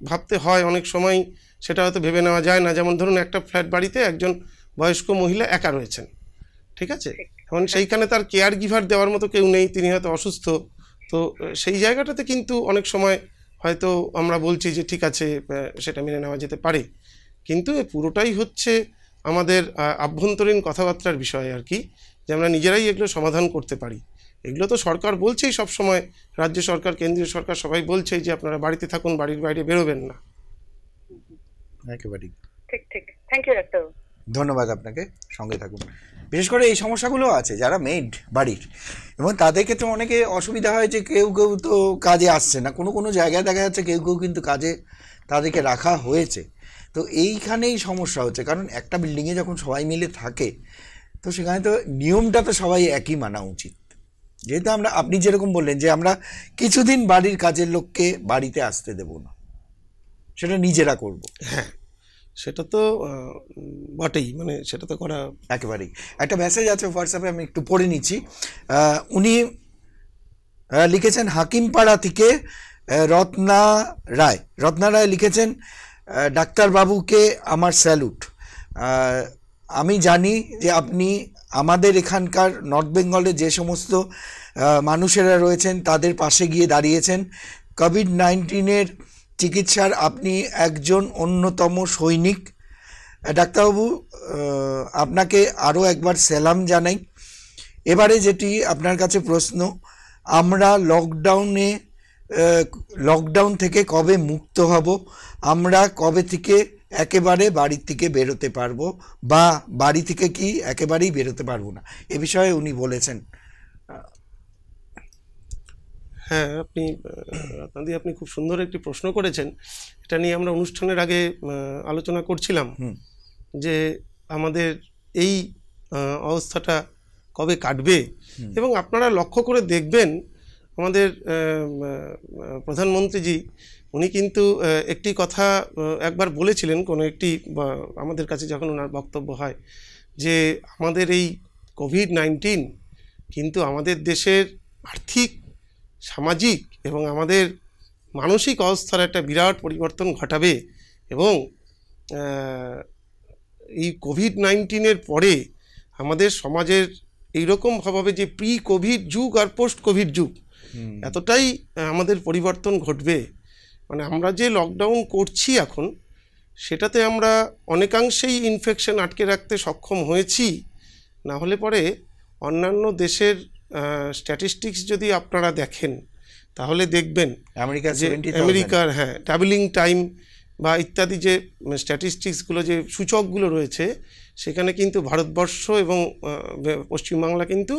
[SPEAKER 2] ভাবতে হয় অনেক সময় সেটা হয়তো ভেবে নেওয়া যায় না যেমন ধরুন একটা ফ্ল্যাট বাড়িতে একজন বয়স্ক মহিলা একা রয়েছেন ঠিক আছে এখন সেইখানে তার কেয়ার গিভার দেওয়ার মতো কেউ নেই তিনি হয়তো অসুস্থ তো সেই জায়গাটাতে কিন্তু অনেক সময় হয়তো আমরা বলছি যে ঠিক আছে সেটা মেনে নেওয়া যেতে পারে কিন্তু পুরোটাই হচ্ছে আমাদের আভ্যন্তরীণ কথাবার্তার বিষয় আর কি যে আমরা নিজেরাই এগুলো সমাধান করতে পারি এগুলো তো সরকার বলছেই সব সময় রাজ্য সরকার কেন্দ্রীয় সরকার সবাই বলছেই যে আপনারা বাড়িতে থাকুন বাড়ির বাইরে বেরোবেন না
[SPEAKER 1] একেবারেই
[SPEAKER 4] ঠিক ঠিক থ্যাংক ইউ ডাক্তার
[SPEAKER 1] ধন্যবাদ আপনাকে সঙ্গে থাকুন বিশেষ করে এই সমস্যাগুলো আছে যারা মেড বাড়ির এবং তাদের ক্ষেত্রে অনেকে অসুবিধা হয় যে কেউ কেউ তো কাজে আসছে না কোনো কোনো জায়গায় দেখা যাচ্ছে কেউ কেউ কিন্তু কাজে তাদেরকে রাখা হয়েছে তো এইখানেই সমস্যা হচ্ছে কারণ একটা বিল্ডিংয়ে যখন সবাই মিলে থাকে তো সেখানে তো নিয়মটা তো সবাই একই মানা উচিত যেহেতু আমরা আপনি যেরকম বললেন যে আমরা কিছুদিন বাড়ির কাজের লোককে বাড়িতে আসতে দেব না সেটা নিজেরা করব হ্যাঁ সেটা তো বটেই মানে সেটা তো করা একেবারেই একটা মেসেজ আছে হোয়াটসঅ্যাপে আমি একটু পড়ে নিচ্ছি উনি লিখেছেন হাকিমপাড়া থেকে রত্না রায় রত্না রায় লিখেছেন ডাক্তারবাবুকে আমার স্যালুট আমি জানি যে আপনি আমাদের এখানকার নর্থ বেঙ্গলে যে সমস্ত মানুষেরা রয়েছেন তাদের পাশে গিয়ে দাঁড়িয়েছেন কোভিড নাইন্টিনের চিকিৎসার আপনি একজন অন্যতম সৈনিক ডাক্তারবাবু আপনাকে আরও একবার সেলাম জানাই এবারে যেটি আপনার কাছে প্রশ্ন আমরা লকডাউনে লকডাউন থেকে কবে মুক্ত হব আমরা কবে থেকে একেবারে বাড়ির থেকে বেরোতে পারবো বা বাড়ি থেকে
[SPEAKER 2] কি একেবারেই বেরোতে পারবো না এ বিষয়ে উনি বলেছেন হ্যাঁ আপনি আপনাদের আপনি খুব সুন্দর একটি প্রশ্ন করেছেন এটা নিয়ে আমরা অনুষ্ঠানের আগে আলোচনা করছিলাম যে আমাদের এই অবস্থাটা কবে কাটবে এবং আপনারা লক্ষ্য করে দেখবেন আমাদের প্রধানমন্ত্রীজি উনি কিন্তু একটি কথা একবার বলেছিলেন কোনো একটি আমাদের কাছে যখন ওনার বক্তব্য হয় যে আমাদের এই কোভিড নাইন্টিন কিন্তু আমাদের দেশের আর্থিক সামাজিক এবং আমাদের মানসিক অবস্থার একটা বিরাট পরিবর্তন ঘটাবে এবং এই কোভিড নাইন্টিনের পরে আমাদের সমাজের হবে যে প্রি কোভিড যুগ আর পোস্ট কোভিড যুগ এতটাই আমাদের পরিবর্তন ঘটবে মানে আমরা যে লকডাউন করছি এখন সেটাতে আমরা অনেকাংশেই ইনফেকশন আটকে রাখতে সক্ষম হয়েছি না হলে পরে অন্যান্য দেশের স্ট্যাটিস্টিক্স যদি আপনারা দেখেন তাহলে দেখবেন আমেরিকা যে আমেরিকার হ্যাঁ ট্রাভেলিং টাইম বা ইত্যাদি যে স্ট্যাটিস্টিক্সগুলো যে সূচকগুলো রয়েছে সেখানে কিন্তু ভারতবর্ষ এবং পশ্চিমবাংলা কিন্তু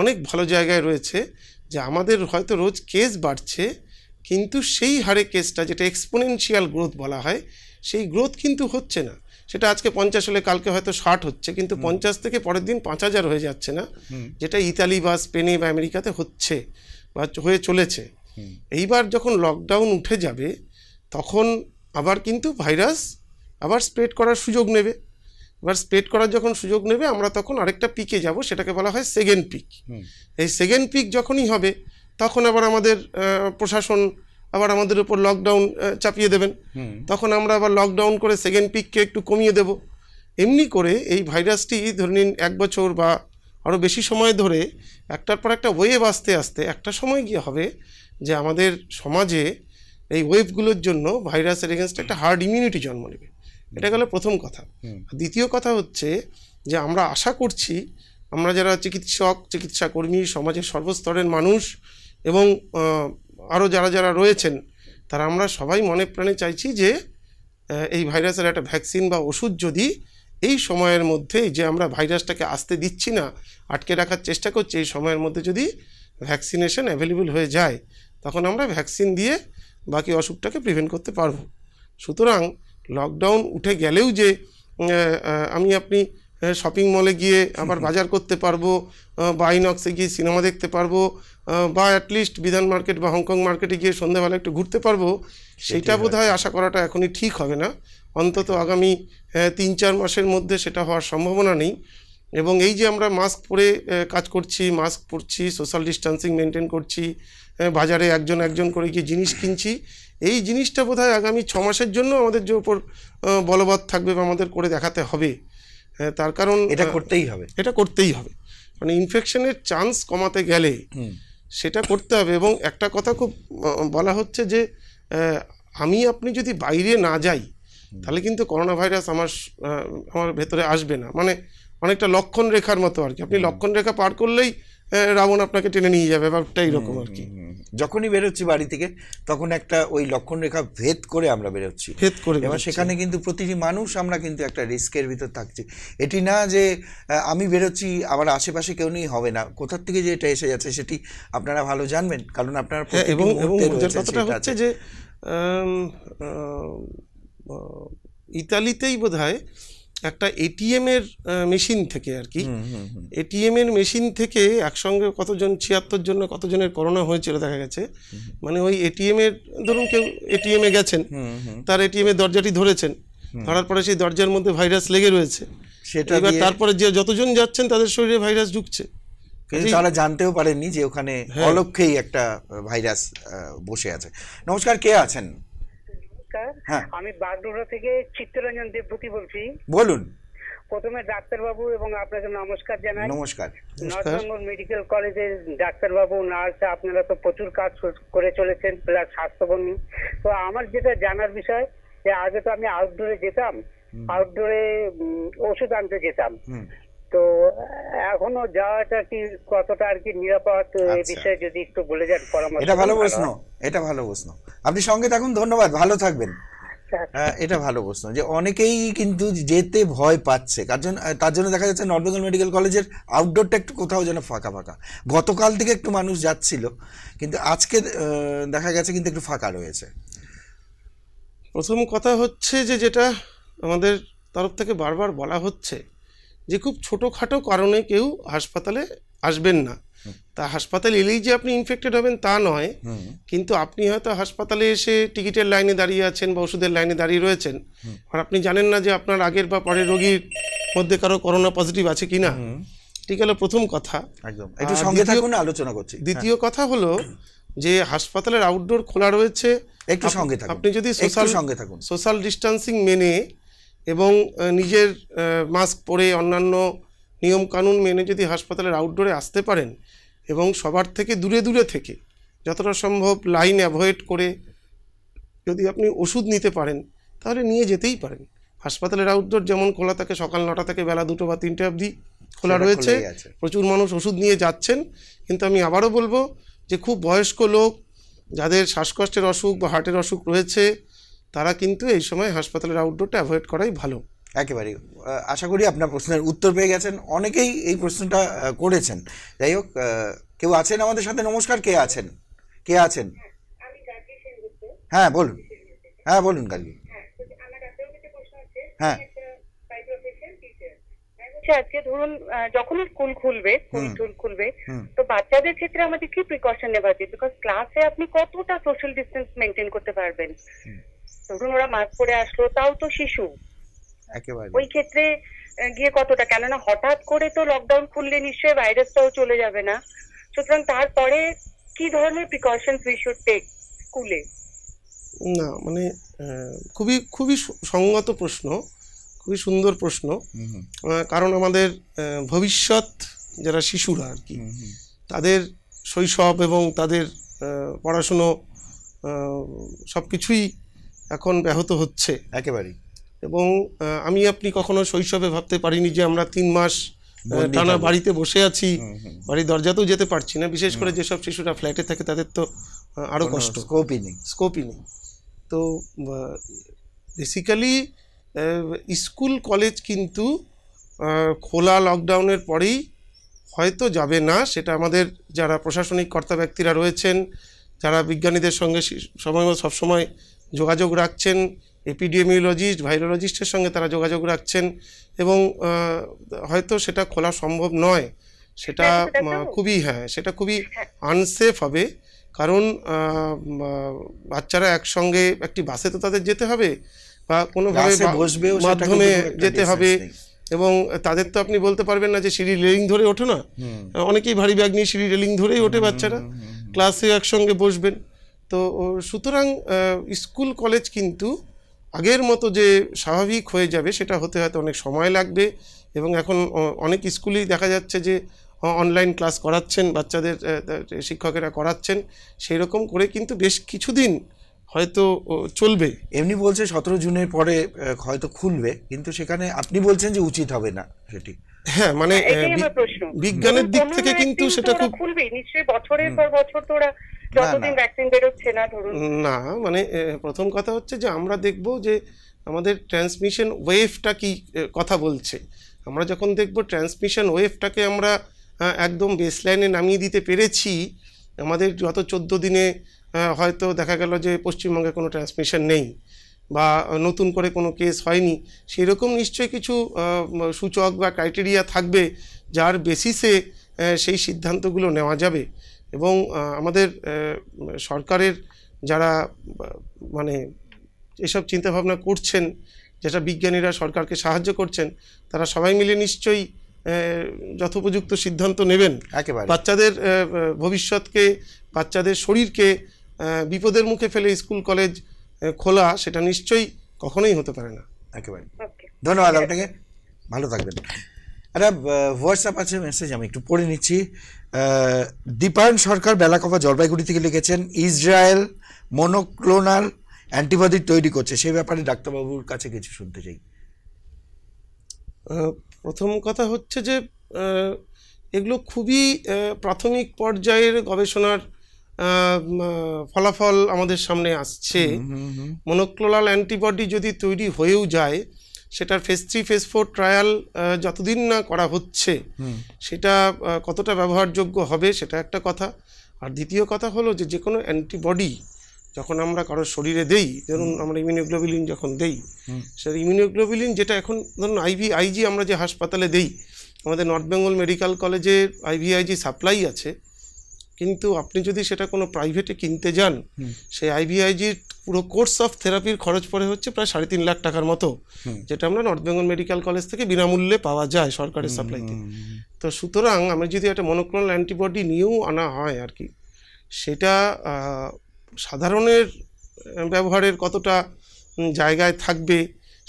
[SPEAKER 2] অনেক ভালো জায়গায় রয়েছে যে আমাদের হয়তো রোজ কেস বাড়ছে কিন্তু সেই হারে কেসটা যেটা এক্সপোনেনশিয়াল গ্রোথ বলা হয় সেই গ্রোথ কিন্তু হচ্ছে না সেটা আজকে পঞ্চাশ হলে কালকে হয়তো ষাট হচ্ছে কিন্তু পঞ্চাশ থেকে পরের দিন পাঁচ হাজার হয়ে যাচ্ছে না যেটা ইতালি বা স্পেনে বা আমেরিকাতে হচ্ছে বা হয়ে চলেছে এইবার যখন লকডাউন উঠে যাবে তখন আবার কিন্তু ভাইরাস আবার স্প্রেড করার সুযোগ নেবে এবার স্প্রেড করার যখন সুযোগ নেবে আমরা তখন আরেকটা পিকে যাব সেটাকে বলা হয় সেকেন্ড পিক এই সেকেন্ড পিক যখনই হবে তখন আবার আমাদের প্রশাসন আবার আমাদের উপর লকডাউন চাপিয়ে দেবেন তখন আমরা আবার লকডাউন করে সেকেন্ড পিককে একটু কমিয়ে দেব এমনি করে এই ভাইরাসটি ধরে নিন এক বছর বা আরও বেশি সময় ধরে একটার পর একটা ওয়েভ আসতে আসতে একটা সময় গিয়ে হবে যে আমাদের সমাজে এই ওয়েভগুলোর জন্য ভাইরাসের এগেনস্ট একটা হার্ড ইমিউনিটি জন্ম নেবে এটা গেল প্রথম কথা দ্বিতীয় কথা হচ্ছে যে আমরা আশা করছি আমরা যারা চিকিৎসক চিকিৎসা কর্মী সমাজের সর্বস্তরের মানুষ এবং আরও যারা যারা রয়েছেন তারা আমরা সবাই মনে প্রাণে চাইছি যে এই ভাইরাসের একটা ভ্যাকসিন বা ওষুধ যদি এই সময়ের মধ্যে যে আমরা ভাইরাসটাকে আসতে দিচ্ছি না আটকে রাখার চেষ্টা করছি এই সময়ের মধ্যে যদি ভ্যাকসিনেশন অ্যাভেলেবল হয়ে যায় তখন আমরা ভ্যাকসিন দিয়ে বাকি অসুখটাকে প্রিভেন্ট করতে পারব সুতরাং লকডাউন উঠে গেলেও যে আমি আপনি শপিং হ্যাঁ, মলে গিয়ে আবার বাজার করতে পারবো বা আইনক্সে গিয়ে সিনেমা দেখতে পারবো বা অ্যাটলিস্ট বিধান মার্কেট বা হংকং মার্কেটে গিয়ে সন্ধ্যাবেলা একটু ঘুরতে পারবো সেটা বোধ হয় আশা করাটা এখনই ঠিক হবে না অন্তত আগামী হ্যাঁ, তিন চার মাসের মধ্যে সেটা হওয়ার সম্ভাবনা নেই এবং এই যে আমরা মাস্ক পরে কাজ করছি মাস্ক পরছি সোশ্যাল ডিস্টেন্সিং মেনটেন করছি বাজারে একজন একজন করে গিয়ে জিনিস কিনছি এই জিনিসটা বোধহয় আগামী ছ মাসের জন্য আমাদের যে ওপর বলবৎ থাকবে বা আমাদের করে দেখাতে হবে হ্যাঁ, তার কারণ এটা করতেই হবে এটা করতেই হবে মানে ইনফেকশনের চান্স কমাতে গেলে সেটা করতে হবে এবং একটা কথা খুব বলা হচ্ছে যে আমি আপনি যদি বাইরে না যাই তাহলে কিন্তু করোনা ভাইরাস আমার আমার ভেতরে আসবে না মানে অনেকটা লক্ষণ রেখার মতো আর কি আপনি লক্ষণ রেখা পার করলেই রাবণ আপনাকে টেনে নিয়ে যাবে ব্যাপারটা এইরকম আর কি যখনই বেরোচ্ছি বাড়ি থেকে তখন একটা ওই লক্ষণ রেখা ভেদ করে আমরা
[SPEAKER 1] বেরোচ্ছি ভেদ করে এবার সেখানে কিন্তু প্রতিটি মানুষ আমরা কিন্তু একটা রিস্কের ভিতর থাকছি এটি না যে আমি বেরোচ্ছি আমার আশেপাশে কেউ নেই হবে না কোথার থেকে যে এটা এসে যাচ্ছে সেটি আপনারা
[SPEAKER 2] ভালো জানবেন কারণ আপনারা হ্যাঁ, এবং এবং কথাটা হচ্ছে যে ইতালিতেই বোধ হয় একটা এটিএম এর মেশিন থেকে আর কি এটিএম এর মেশিন থেকে একসঙ্গে কতজন ছিয়াত্তর জন কতজনের করোনা হয়েছিল দেখা গেছে মানে ওই এটিএম এর ধরুন কেউ এটিএম এ গেছেন তার এটিএম এর দরজাটি ধরেছেন ধরার পরে সেই দরজার মধ্যে ভাইরাস লেগে রয়েছে সেটা এবার তারপরে যে যতজন যাচ্ছেন তাদের শরীরে ভাইরাস ঢুকছে তারা
[SPEAKER 1] জানতেও পারেননি
[SPEAKER 2] যে ওখানে হ্যাঁ।
[SPEAKER 1] অলক্ষেই একটা ভাইরাস বসে আছে নমস্কার কে আছেন
[SPEAKER 4] নমস্কার হ্যাঁ। আমি বাগডোরা থেকে চিত্তরঞ্জন দেবভূতি বলছি বলুন প্রথমে ডাক্তারবাবু এবং আপনাকে নমস্কার জানাই নমস্কার নর্থ মেডিকেল কলেজের ডাক্তারবাবু নার্স আপনারা তো প্রচুর কাজ করে চলেছেন প্লাস স্বাস্থ্যকর্মী তো আমার যেটা জানার বিষয় যে আগে তো আমি আউটডোরে যেতাম আউটডোরে ওষুধ আনতে যেতাম তো এখনো যাওয়াটা কি কতটা আর কি নিরাপদ এই আচ্ছা। বিষয়ে যদি একটু
[SPEAKER 5] বলে যান পরামর্শ এটা ভালো প্রশ্ন
[SPEAKER 1] এটা ভালো প্রশ্ন আপনি সঙ্গে থাকুন ধন্যবাদ ভালো থাকবেন আচ্ছা, আচ্ছা। হ্যাঁ, এটা ভালো প্রশ্ন যে অনেকেই কিন্তু যেতে ভয় পাচ্ছে কার জন্য তার জন্য দেখা যাচ্ছে নর্থ বেঙ্গল মেডিকেল কলেজের আউটডোরটা একটু কোথাও যেন ফাঁকা ফাঁকা গতকাল থেকে একটু মানুষ যাচ্ছিল
[SPEAKER 2] কিন্তু আজকে দেখা গেছে কিন্তু একটু ফাঁকা রয়েছে প্রথম কথা হচ্ছে যে যেটা আমাদের তরফ থেকে বারবার বলা হচ্ছে যে খুব ছোটোখাটো কারণে কেউ হাসপাতালে আসবেন না তা হাসপাতাল এলেই যে আপনি ইনফেক্টেড হবেন তা নয় কিন্তু আপনি হয়তো হাসপাতালে এসে টিকিটের লাইনে দাঁড়িয়ে আছেন বা ওষুধের লাইনে দাঁড়িয়ে রয়েছেন আর আপনি জানেন না যে আপনার আগের বা পরের রোগীর মধ্যে কারো করোনা পজিটিভ আছে কি না ঠিক হলো প্রথম কথা
[SPEAKER 3] একদম একটু সঙ্গে আলোচনা করছি হ্যাঁ। দ্বিতীয়
[SPEAKER 2] কথা হলো যে হাসপাতালের আউটডোর খোলা রয়েছে একটু সঙ্গে আপনি যদি সোশ্যাল সঙ্গে থাকুন সোশ্যাল ডিস্টেন্সিং মেনে এবং নিজের মাস্ক পরে অন্যান্য নিয়মকানুন মেনে যদি হাসপাতালের আউটডোরে আসতে পারেন এবং সবার থেকে দূরে দূরে থেকে যতটা সম্ভব লাইন অ্যাভয়েড করে যদি আপনি ওষুধ নিতে পারেন তাহলে নিয়ে যেতেই পারেন হাসপাতালের আউটডোর যেমন খোলা থাকে সকাল নটা থেকে বেলা দুটো বা তিনটে অবধি খোলা রয়েছে প্রচুর মানুষ ওষুধ নিয়ে যাচ্ছেন কিন্তু আমি আবারও বলবো যে খুব বয়স্ক লোক যাদের শ্বাসকষ্টের অসুখ বা হার্টের অসুখ রয়েছে তারা কিন্তু এই সময় হাসপাতালের আউটডোরটা অ্যাভয়েড করাই ভালো একেবারেই আশা করি আপনার প্রশ্নের উত্তর পেয়ে
[SPEAKER 1] গেছেন অনেকেই এই প্রশ্নটা করেছেন যাই হোক কেউ আছেন আমাদের সাথে নমস্কার কে আছেন কে আছেন হ্যাঁ বলুন হ্যাঁ বলুন কালকে
[SPEAKER 4] হ্যাঁ আচ্ছা, আজকে ধরুন যখন স্কুল খুলবে স্কুল খুলবে তো বাচ্চাদের ক্ষেত্রে আমাদের কি প্রিকশন নেওয়া উচিত বিকজ ক্লাসে আপনি কতটা সোশ্যাল ডিস্টেন্স মেনটেন করতে পারবেন ধরুন ওরা মাস্ক পরে আসলো তাও তো শিশু একেবারে ওই ক্ষেত্রে গিয়ে কতটা কেননা হঠাৎ করে তো লকডাউন খুললে নিশ্চয়ই ভাইরাসটাও চলে যাবে না সুতরাং তারপরে কি ধরনের প্রিকশনস উই শুড টেক স্কুলে
[SPEAKER 2] না মানে খুবই খুবই সঙ্গত প্রশ্ন খুবই সুন্দর প্রশ্ন কারণ আমাদের ভবিষ্যৎ যারা শিশুরা আর কি তাদের শৈশব এবং তাদের পড়াশুনো সব কিছুই এখন ব্যাহত হচ্ছে একেবারেই এবং আমি আপনি কখনো শৈশবে ভাবতে পারিনি যে আমরা তিন মাস টানা বাড়িতে বসে আছি বাড়ির দরজাতেও যেতে পারছি না বিশেষ করে যেসব শিশুরা ফ্ল্যাটে থাকে তাদের তো আরও কষ্ট স্কোপই নেই স্কোপই নেই তো বেসিক্যালি স্কুল কলেজ কিন্তু খোলা লকডাউনের পরেই হয়তো যাবে না সেটা আমাদের যারা প্রশাসনিক কর্তা ব্যক্তিরা রয়েছেন যারা বিজ্ঞানীদের সঙ্গে সময় সবসময় যোগাযোগ রাখছেন এপিডিওমিওলজিস্ট ভাইরোলজিস্টের সঙ্গে তারা যোগাযোগ রাখছেন এবং হয়তো সেটা খোলা সম্ভব নয় সেটা হ্যাঁ, খুবই হ্যাঁ সেটা খুবই আনসেফ হ্যাঁ। হবে কারণ বাচ্চারা একসঙ্গে একটি বাসে তো তাদের যেতে হবে বা কোনোভাবে বসবে মাধ্যমে যেতে হবে এবং তাদের তো আপনি বলতে পারবেন না যে সিঁড়ি রেলিং ধরে ওঠো না অনেকেই ভারী ব্যাগ নিয়ে সিঁড়ি রেলিং ধরেই ওঠে বাচ্চারা ক্লাসে একসঙ্গে বসবেন তো সুতরাং স্কুল কলেজ কিন্তু আগের মতো যে স্বাভাবিক হয়ে যাবে সেটা হতে হয়তো অনেক সময় লাগবে এবং এখন অনেক স্কুলেই দেখা যাচ্ছে যে অনলাইন ক্লাস করাচ্ছেন বাচ্চাদের শিক্ষকেরা করাচ্ছেন সেই রকম করে কিন্তু বেশ কিছুদিন হয়তো চলবে এমনি বলছে
[SPEAKER 1] সতেরো জুনের পরে হয়তো খুলবে কিন্তু সেখানে আপনি বলছেন যে উচিত হবে না সেটি
[SPEAKER 2] হ্যাঁ মানে
[SPEAKER 4] বিজ্ঞানের মানে দিক থেকে কিন্তু সেটা খুব খুলবে নিশ্চয়ই বছরের পর বছর
[SPEAKER 2] তোরা যতদিন
[SPEAKER 4] ভ্যাকসিন বেরোচ্ছে না ধরুন
[SPEAKER 2] না মানে প্রথম কথা হচ্ছে যে আমরা দেখব যে আমাদের ট্রান্সমিশন ওয়েভটা কি কথা বলছে আমরা যখন দেখব ট্রান্সমিশন ওয়েভটাকে আমরা একদম বেসলাইনে নামিয়ে দিতে পেরেছি আমাদের যত চোদ্দো দিনে হয়তো দেখা গেল যে পশ্চিমবঙ্গে কোনো ট্রান্সমিশন নেই বা নতুন করে কোনো কেস হয়নি সেরকম নিশ্চয় কিছু সূচক বা ক্রাইটেরিয়া থাকবে যার বেসিসে সেই সিদ্ধান্তগুলো নেওয়া যাবে এবং আমাদের সরকারের যারা মানে এসব চিন্তাভাবনা করছেন যেটা বিজ্ঞানীরা সরকারকে সাহায্য করছেন তারা সবাই মিলে নিশ্চয়ই যথোপযুক্ত সিদ্ধান্ত নেবেন একেবারে বাচ্চাদের ভবিষ্যৎকে বাচ্চাদের শরীরকে বিপদের মুখে ফেলে স্কুল কলেজ খোলা সেটা নিশ্চয়ই কখনোই হতে পারে না একেবারে ধন্যবাদ আপনাকে ভালো থাকবেন একটা
[SPEAKER 1] হোয়াটসঅ্যাপ আছে মেসেজ আমি একটু পড়ে নিচ্ছি দীপায়ন সরকার বেলাকফা জলপাইগুড়ি থেকে লিখেছেন ইসরায়েল মনোক্লোনাল অ্যান্টিবডি তৈরি করছে সেই ব্যাপারে
[SPEAKER 2] ডাক্তারবাবুর কাছে কিছু শুনতে চাই প্রথম কথা হচ্ছে যে এগুলো খুবই প্রাথমিক পর্যায়ের গবেষণার ফলাফল আমাদের সামনে আসছে মনোক্লোনাল অ্যান্টিবডি যদি তৈরি হয়েও যায় সেটার phase three phase four trial যতদিন না করা হচ্ছে সেটা কতটা ব্যবহারযোগ্য হবে সেটা একটা কথা আর দ্বিতীয় কথা হলো যে যে কোনো অ্যান্টিবডি যখন আমরা কারোর শরীরে দেই ধরুন আমরা ইমিউনোগ্লোবিলিন যখন দেই সেটা ইমিউনোগ্লোবিলিন যেটা এখন ধরুন আইভি আইজি আমরা যে হাসপাতালে দেই আমাদের নর্থ বেঙ্গল মেডিকেল কলেজে আইজি সাপ্লাই আছে কিন্তু আপনি যদি সেটা কোনো প্রাইভেটে কিনতে যান সেই আইভিআইজির পুরো কোর্স অফ থেরাপির খরচ পড়ে হচ্ছে প্রায় সাড়ে তিন লাখ টাকার মতো যেটা আমরা নর্থ বেঙ্গল মেডিকেল কলেজ থেকে বিনামূল্যে পাওয়া যায় সরকারের সাপ্লাইতে তো সুতরাং আমি যদি একটা মনোক্লোনাল অ্যান্টিবডি নিয়েও আনা হয় আর কি সেটা সাধারণের ব্যবহারের কতটা জায়গায় থাকবে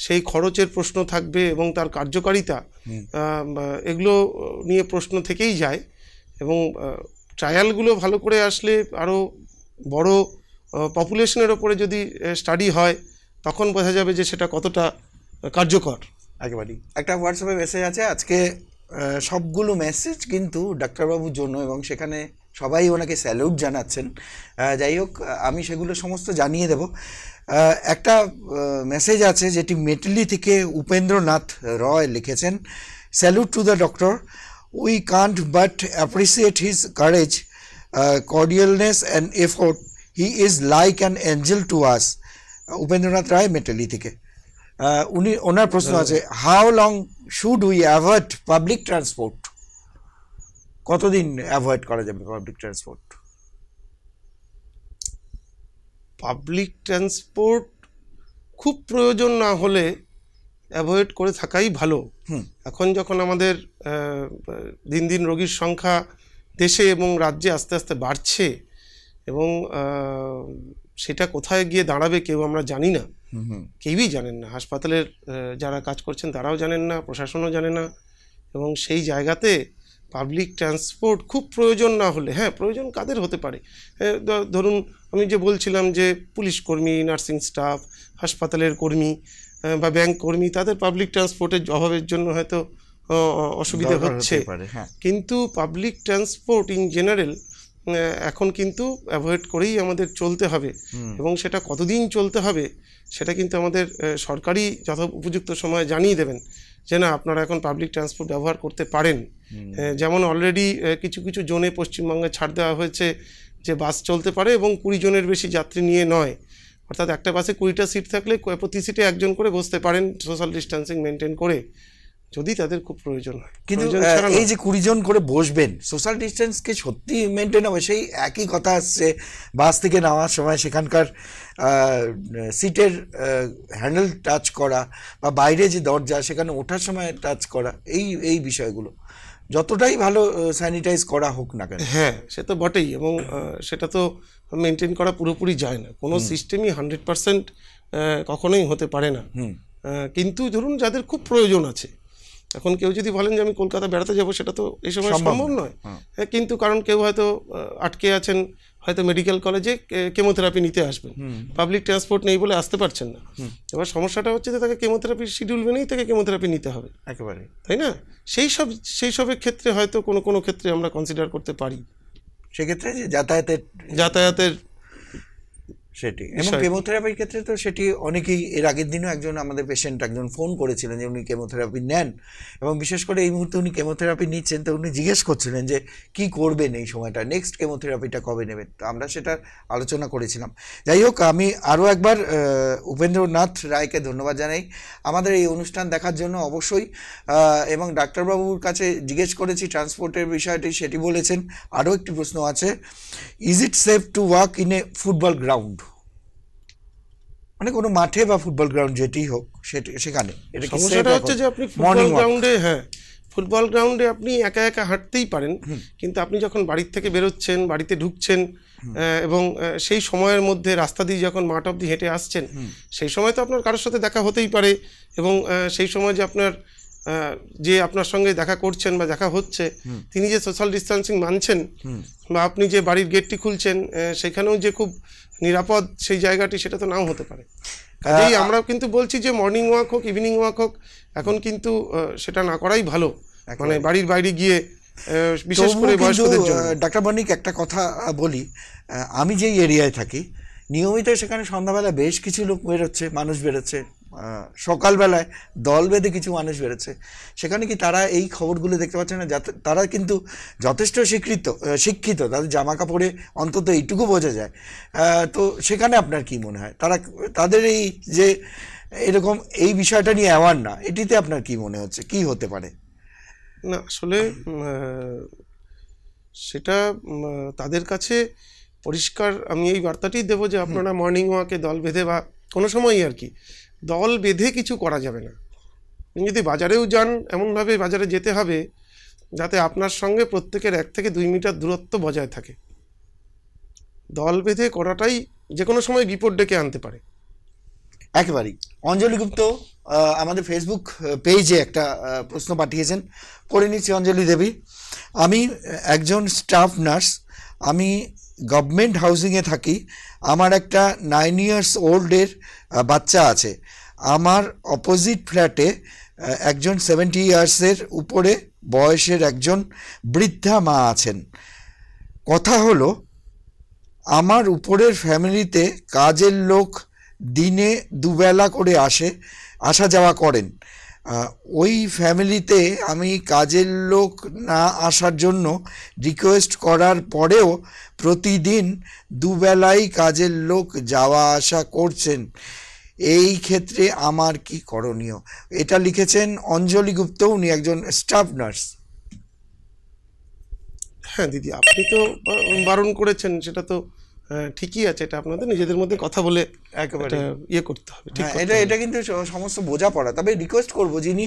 [SPEAKER 2] সেই খরচের প্রশ্ন থাকবে এবং তার কার্যকারিতা এগুলো নিয়ে প্রশ্ন থেকেই যায় এবং ট্রায়ালগুলো ভালো করে আসলে আরও বড় পপুলেশনের ওপরে যদি স্টাডি হয় তখন বোঝা যাবে যে সেটা কতটা কার্যকর একেবারেই একটা হোয়াটসঅ্যাপে মেসেজ আছে আজকে
[SPEAKER 1] সবগুলো মেসেজ কিন্তু ডাক্তারবাবুর জন্য এবং সেখানে সবাই ওনাকে স্যালুট জানাচ্ছেন যাই হোক আমি সেগুলো সমস্ত জানিয়ে দেব একটা মেসেজ আছে যেটি মেটলি থেকে উপেন্দ্রনাথ রয় লিখেছেন salute to the doctor We can't but appreciate his courage, uh, cordialness and effort. He is like an angel to us. Upendranath Ray Meteli থেকে উনি ওনার প্রশ্ন আছে how long should we avoid public transport কতদিন অ্যাভয়েড করা যাবে পাবলিক ট্রান্সপোর্ট
[SPEAKER 2] পাবলিক ট্রান্সপোর্ট খুব প্রয়োজন না হলে অ্যাভয়েড করে থাকাই ভালো এখন যখন আমাদের দিন দিন রোগীর সংখ্যা দেশে এবং রাজ্যে আস্তে আস্তে বাড়ছে এবং সেটা কোথায় গিয়ে দাঁড়াবে কেউ আমরা জানি না কেউই জানেন না হাসপাতালের যারা কাজ করছেন তারাও জানেন না প্রশাসনও জানে না এবং সেই জায়গাতে পাবলিক ট্রান্সপোর্ট খুব প্রয়োজন না হলে হ্যাঁ প্রয়োজন কাদের হতে পারে ধরুন আমি যে বলছিলাম যে পুলিশ কর্মী নার্সিং স্টাফ হাসপাতালের কর্মী বা ব্যাংক কর্মী তাদের পাবলিক ট্রান্সপোর্টের অভাবের জন্য হয়তো অসুবিধা হচ্ছে হ্যাঁ। কিন্তু পাবলিক ট্রান্সপোর্ট ইন জেনারেল এখন কিন্তু অ্যাভয়েড করেই আমাদের চলতে হবে এবং সেটা কতদিন চলতে হবে সেটা কিন্তু আমাদের সরকারি যথা উপযুক্ত সময়ে জানিয়ে দেবেন যে না আপনারা এখন পাবলিক ট্রান্সপোর্ট ব্যবহার করতে পারেন যেমন অলরেডি কিছু কিছু জোনে পশ্চিমবঙ্গে ছাড় দেওয়া হয়েছে যে বাস চলতে পারে এবং কুড়ি জনের বেশি যাত্রী নিয়ে নয় অর্থাৎ একটা বাসে কুড়িটা সিট থাকলে প্রতি সিটে একজন করে বসতে পারেন সোশ্যাল ডিস্টেন্সিং মেনটেন করে যদি তাদের খুব প্রয়োজন হয় কিন্তু এই
[SPEAKER 1] যে কুড়ি জন করে বসবেন সোশ্যাল ডিস্টেন্সকে সত্যি মেনটেন হবে সেই একই কথা আসছে বাস থেকে নামার সময় সেখানকার সিটের হ্যান্ডেল টাচ করা বা বাইরে যে দরজা সেখানে ওঠার সময় টাচ করা এই এই বিষয়গুলো
[SPEAKER 2] যতটাই ভালো স্যানিটাইজ করা হোক না কেন হ্যাঁ সে তো বটেই এবং সেটা তো মেনটেন করা পুরোপুরি যায় না কোনো সিস্টেমই হান্ড্রেড পারসেন্ট কখনোই হতে পারে না কিন্তু ধরুন যাদের খুব প্রয়োজন আছে এখন কেউ যদি বলেন যে আমি কলকাতা বেড়াতে যাব সেটা তো এই সময় সম্ভব নয় হ্যাঁ কিন্তু কারণ কেউ হয়তো আটকে আছেন হয়তো মেডিকেল কলেজে কেমোথেরাপি নিতে আসবেন পাবলিক ট্রান্সপোর্ট নেই বলে আসতে পারছেন না এবার সমস্যাটা হচ্ছে যে তাকে কেমোথেরাপির শিডিউল মেনেই তাকে কেমোথেরাপি নিতে হবে একেবারে তাই না সেই সব সেই সবের ক্ষেত্রে হয়তো কোনো কোনো ক্ষেত্রে আমরা কনসিডার করতে পারি সেক্ষেত্রে যে যাতায়াতের যাতায়াতের সেটি এবং কেমোথেরাপির ক্ষেত্রে তো সেটি অনেকেই এর আগের
[SPEAKER 1] দিনও একজন আমাদের পেশেন্ট একজন ফোন করেছিলেন যে উনি কেমোথেরাপি নেন এবং বিশেষ করে এই মুহূর্তে উনি কেমোথেরাপি নিচ্ছেন তো উনি জিজ্ঞেস করছিলেন যে কি করবেন এই সময়টা নেক্সট কেমোথেরাপিটা কবে নেবেন তো আমরা সেটার আলোচনা করেছিলাম যাই হোক আমি আরও একবার উপেন্দ্রনাথ রায়কে ধন্যবাদ জানাই আমাদের এই অনুষ্ঠান দেখার জন্য অবশ্যই এবং ডাক্তারবাবুর কাছে জিজ্ঞেস করেছি ট্রান্সপোর্টের বিষয়টি সেটি বলেছেন আরও একটি প্রশ্ন আছে is it safe to walk in a football ground মানে কোনো মাঠে বা ফুটবল গ্রাউন্ড যেটি হোক সেখানে এটা হচ্ছে যে আপনি ফুটবল গ্রাউন্ডে
[SPEAKER 2] হ্যাঁ ফুটবল গ্রাউন্ডে আপনি একা একা হাঁটতেই পারেন কিন্তু আপনি যখন বাড়ির থেকে বেরোচ্ছেন বাড়িতে ঢুকছেন এবং সেই সময়ের মধ্যে রাস্তা দিয়ে যখন মাঠ অব্দি হেঁটে আসছেন সেই সময় তো আপনার কারোর সাথে দেখা হতেই পারে এবং সেই সময় যে আপনার যে আপনার সঙ্গে দেখা করছেন বা দেখা হচ্ছে তিনি যে সোশ্যাল ডিস্টেন্সিং মানছেন বা আপনি যে বাড়ির গেটটি খুলছেন সেখানেও যে খুব নিরাপদ সেই জায়গাটি সেটা তো নাও হতে পারে কাজেই আমরা কিন্তু বলছি যে মর্নিং ওয়াক হোক ইভিনিং ওয়াক হোক এখন কিন্তু সেটা না করাই ভালো মানে বাড়ির বাইরে গিয়ে বিশেষ করে বয়স্কদের জন্য
[SPEAKER 1] ডাক্তার বণিক একটা কথা বলি আমি যেই এরিয়ায় থাকি নিয়মিত সেখানে সন্ধ্যাবেলা বেশ কিছু লোক বেরোচ্ছে মানুষ বেরোচ্ছে সকালবেলায় দল বেঁধে কিছু মানুষ বেড়েছে সেখানে কি তারা এই খবরগুলো দেখতে পাচ্ছে না যাতে তারা কিন্তু যথেষ্ট স্বীকৃত শিক্ষিত তাদের জামা কাপড়ে অন্তত এইটুকু বোঝা যায় তো সেখানে আপনার কি মনে হয় তারা তাদের এই যে এরকম এই বিষয়টা নিয়ে অ্যাওয়ার না এটিতে আপনার কি মনে হচ্ছে কি হতে পারে
[SPEAKER 2] না আসলে সেটা তাদের কাছে পরিষ্কার আমি এই বার্তাটি দেবো যে আপনারা মর্নিং ওয়াকে দল বেঁধে বা কোনো সময়ই আর কি দল বেঁধে কিছু করা যাবে না আপনি যদি বাজারেও যান এমনভাবে বাজারে যেতে হবে যাতে আপনার সঙ্গে প্রত্যেকের এক থেকে দুই মিটার দূরত্ব বজায় থাকে দল বেঁধে করাটাই যে কোনো সময় বিপদ ডেকে আনতে পারে একেবারেই
[SPEAKER 1] অঞ্জলি গুপ্ত আমাদের ফেসবুক পেজে একটা প্রশ্ন পাঠিয়েছেন করে নিচ্ছি অঞ্জলি দেবী আমি একজন স্টাফ নার্স আমি গভর্নমেন্ট হাউসিংয়ে থাকি আমার একটা নাইন ইয়ার্স ওল্ডের বাচ্চা আছে আমার অপোজিট ফ্ল্যাটে একজন সেভেন্টি ইয়ার্সের উপরে বয়সের একজন বৃদ্ধা মা আছেন কথা হলো আমার উপরের ফ্যামিলিতে কাজের লোক দিনে দুবেলা করে আসে আসা যাওয়া করেন ওই ফ্যামিলিতে আমি কাজের লোক না আসার জন্য রিকোয়েস্ট করার পরেও প্রতিদিন দুবেলাই কাজের লোক যাওয়া আসা করছেন এই ক্ষেত্রে আমার কি করণীয় এটা লিখেছেন অঞ্জলি গুপ্ত উনি একজন স্টাফ নার্স
[SPEAKER 2] হ্যাঁ দিদি আপনি তো বারণ করেছেন সেটা তো হ্যাঁ, ঠিকই আছে এটা আপনাদের নিজেদের মধ্যে কথা বলে একেবারে ইয়ে করতে হবে হ্যাঁ, এটা এটা
[SPEAKER 1] কিন্তু সমস্ত বোঝা পড়া তবে রিকোয়েস্ট করবো যিনি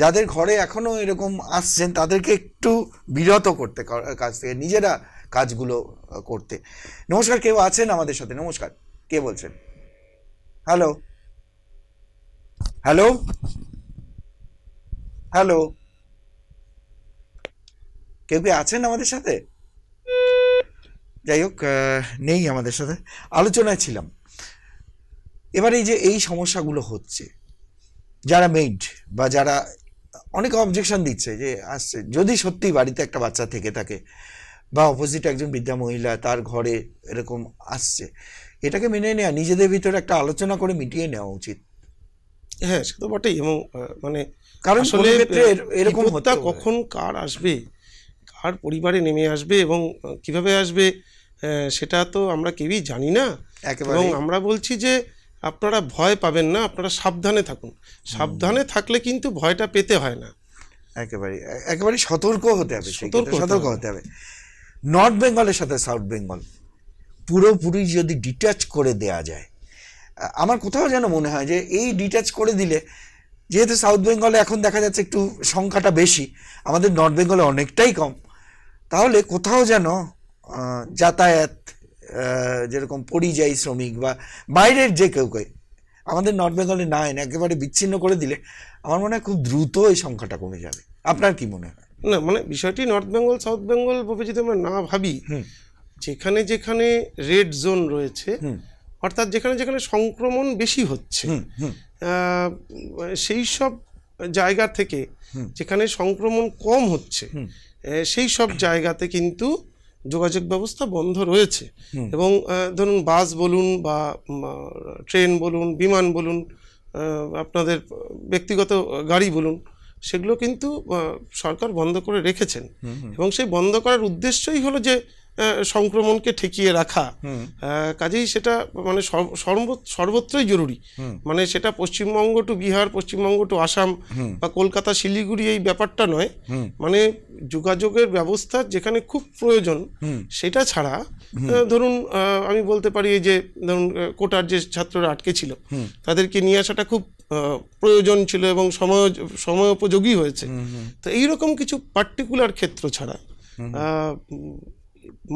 [SPEAKER 1] যাদের ঘরে এখনও এরকম আসছেন তাদেরকে একটু বিরত করতে কাজ থেকে নিজেরা কাজগুলো করতে নমস্কার কেউ আছেন আমাদের সাথে নমস্কার কে বলছেন হ্যালো হ্যালো হ্যালো কেউ কি আছেন আমাদের সাথে যাই হোক নেই আমাদের সাথে আলোচনায় ছিলাম এবার এই যে এই সমস্যাগুলো হচ্ছে যারা মেইড বা যারা অনেকে অবজেকশন দিচ্ছে যে আসছে যদি সত্যি বাড়িতে একটা বাচ্চা থেকে থাকে বা অপোজিট একজন বৃদ্ধা মহিলা তার ঘরে এরকম আসছে এটাকে মেনে নেওয়া নিজেদের ভিতরে একটা আলোচনা করে মিটিয়ে নেওয়া উচিত
[SPEAKER 2] হ্যাঁ সে তো বটেই এবং মানে কারণ এরকম হত্যা কখন কার আসবে কার পরিবারে নেমে আসবে এবং কিভাবে আসবে হ্যাঁ, সেটা তো আমরা কেউই জানি না এবং আমরা বলছি যে আপনারা ভয় পাবেন না আপনারা সাবধানে থাকুন সাবধানে থাকলে কিন্তু ভয়টা পেতে হয় না একেবারে একেবারে সতর্ক হতে হবে সতর্ক সতর্ক হতে
[SPEAKER 1] হবে নর্থ বেঙ্গলের সাথে সাউথ বেঙ্গল পুরোপুরি যদি ডিট্যাচ করে দেয়া যায় আমার কোথাও যেন মনে হয় যে এই ডিট্যাচ করে দিলে যেহেতু সাউথ বেঙ্গলে এখন দেখা যাচ্ছে একটু সংখ্যাটা বেশি আমাদের নর্থ বেঙ্গলে অনেকটাই কম তাহলে কোথাও যেন যাতায়াত যেরকম পরিযায়ী শ্রমিক বা বাইরের যে কেউ কেউ আমাদের নর্থ বেঙ্গলে না
[SPEAKER 2] একেবারে বিচ্ছিন্ন করে দিলে আমার মনে হয় খুব দ্রুত এই সংখ্যাটা কমে যাবে আপনার কি মনে হয় না মানে বিষয়টি নর্থ বেঙ্গল সাউথ বেঙ্গল ভাবে যদি আমরা না ভাবি যেখানে যেখানে রেড জোন রয়েছে অর্থাৎ যেখানে যেখানে সংক্রমণ বেশি হচ্ছে সেই সব জায়গা থেকে যেখানে সংক্রমণ কম হচ্ছে সেই সব জায়গাতে কিন্তু যোগাযোগ ব্যবস্থা বন্ধ রয়েছে এবং ধরুন বাস বলুন বা ট্রেন বলুন বিমান বলুন আপনাদের ব্যক্তিগত গাড়ি বলুন সেগুলো কিন্তু সরকার বন্ধ করে রেখেছেন এবং সেই বন্ধ করার উদ্দেশ্যই হলো যে সংক্রমণকে ঠেকিয়ে রাখা কাজেই সেটা মানে সর্বত্রই জরুরি মানে সেটা পশ্চিমবঙ্গ টু বিহার পশ্চিমবঙ্গ টু আসাম বা কলকাতা শিলিগুড়ি এই ব্যাপারটা নয় মানে যোগাযোগের ব্যবস্থা যেখানে খুব প্রয়োজন সেটা ছাড়া ধরুন আমি বলতে পারি যে ধরুন কোটার যে ছাত্ররা আটকে ছিল তাদেরকে নিয়ে আসাটা খুব প্রয়োজন ছিল এবং সময় সময়োপযোগী হয়েছে তো এইরকম কিছু পার্টিকুলার ক্ষেত্র ছাড়া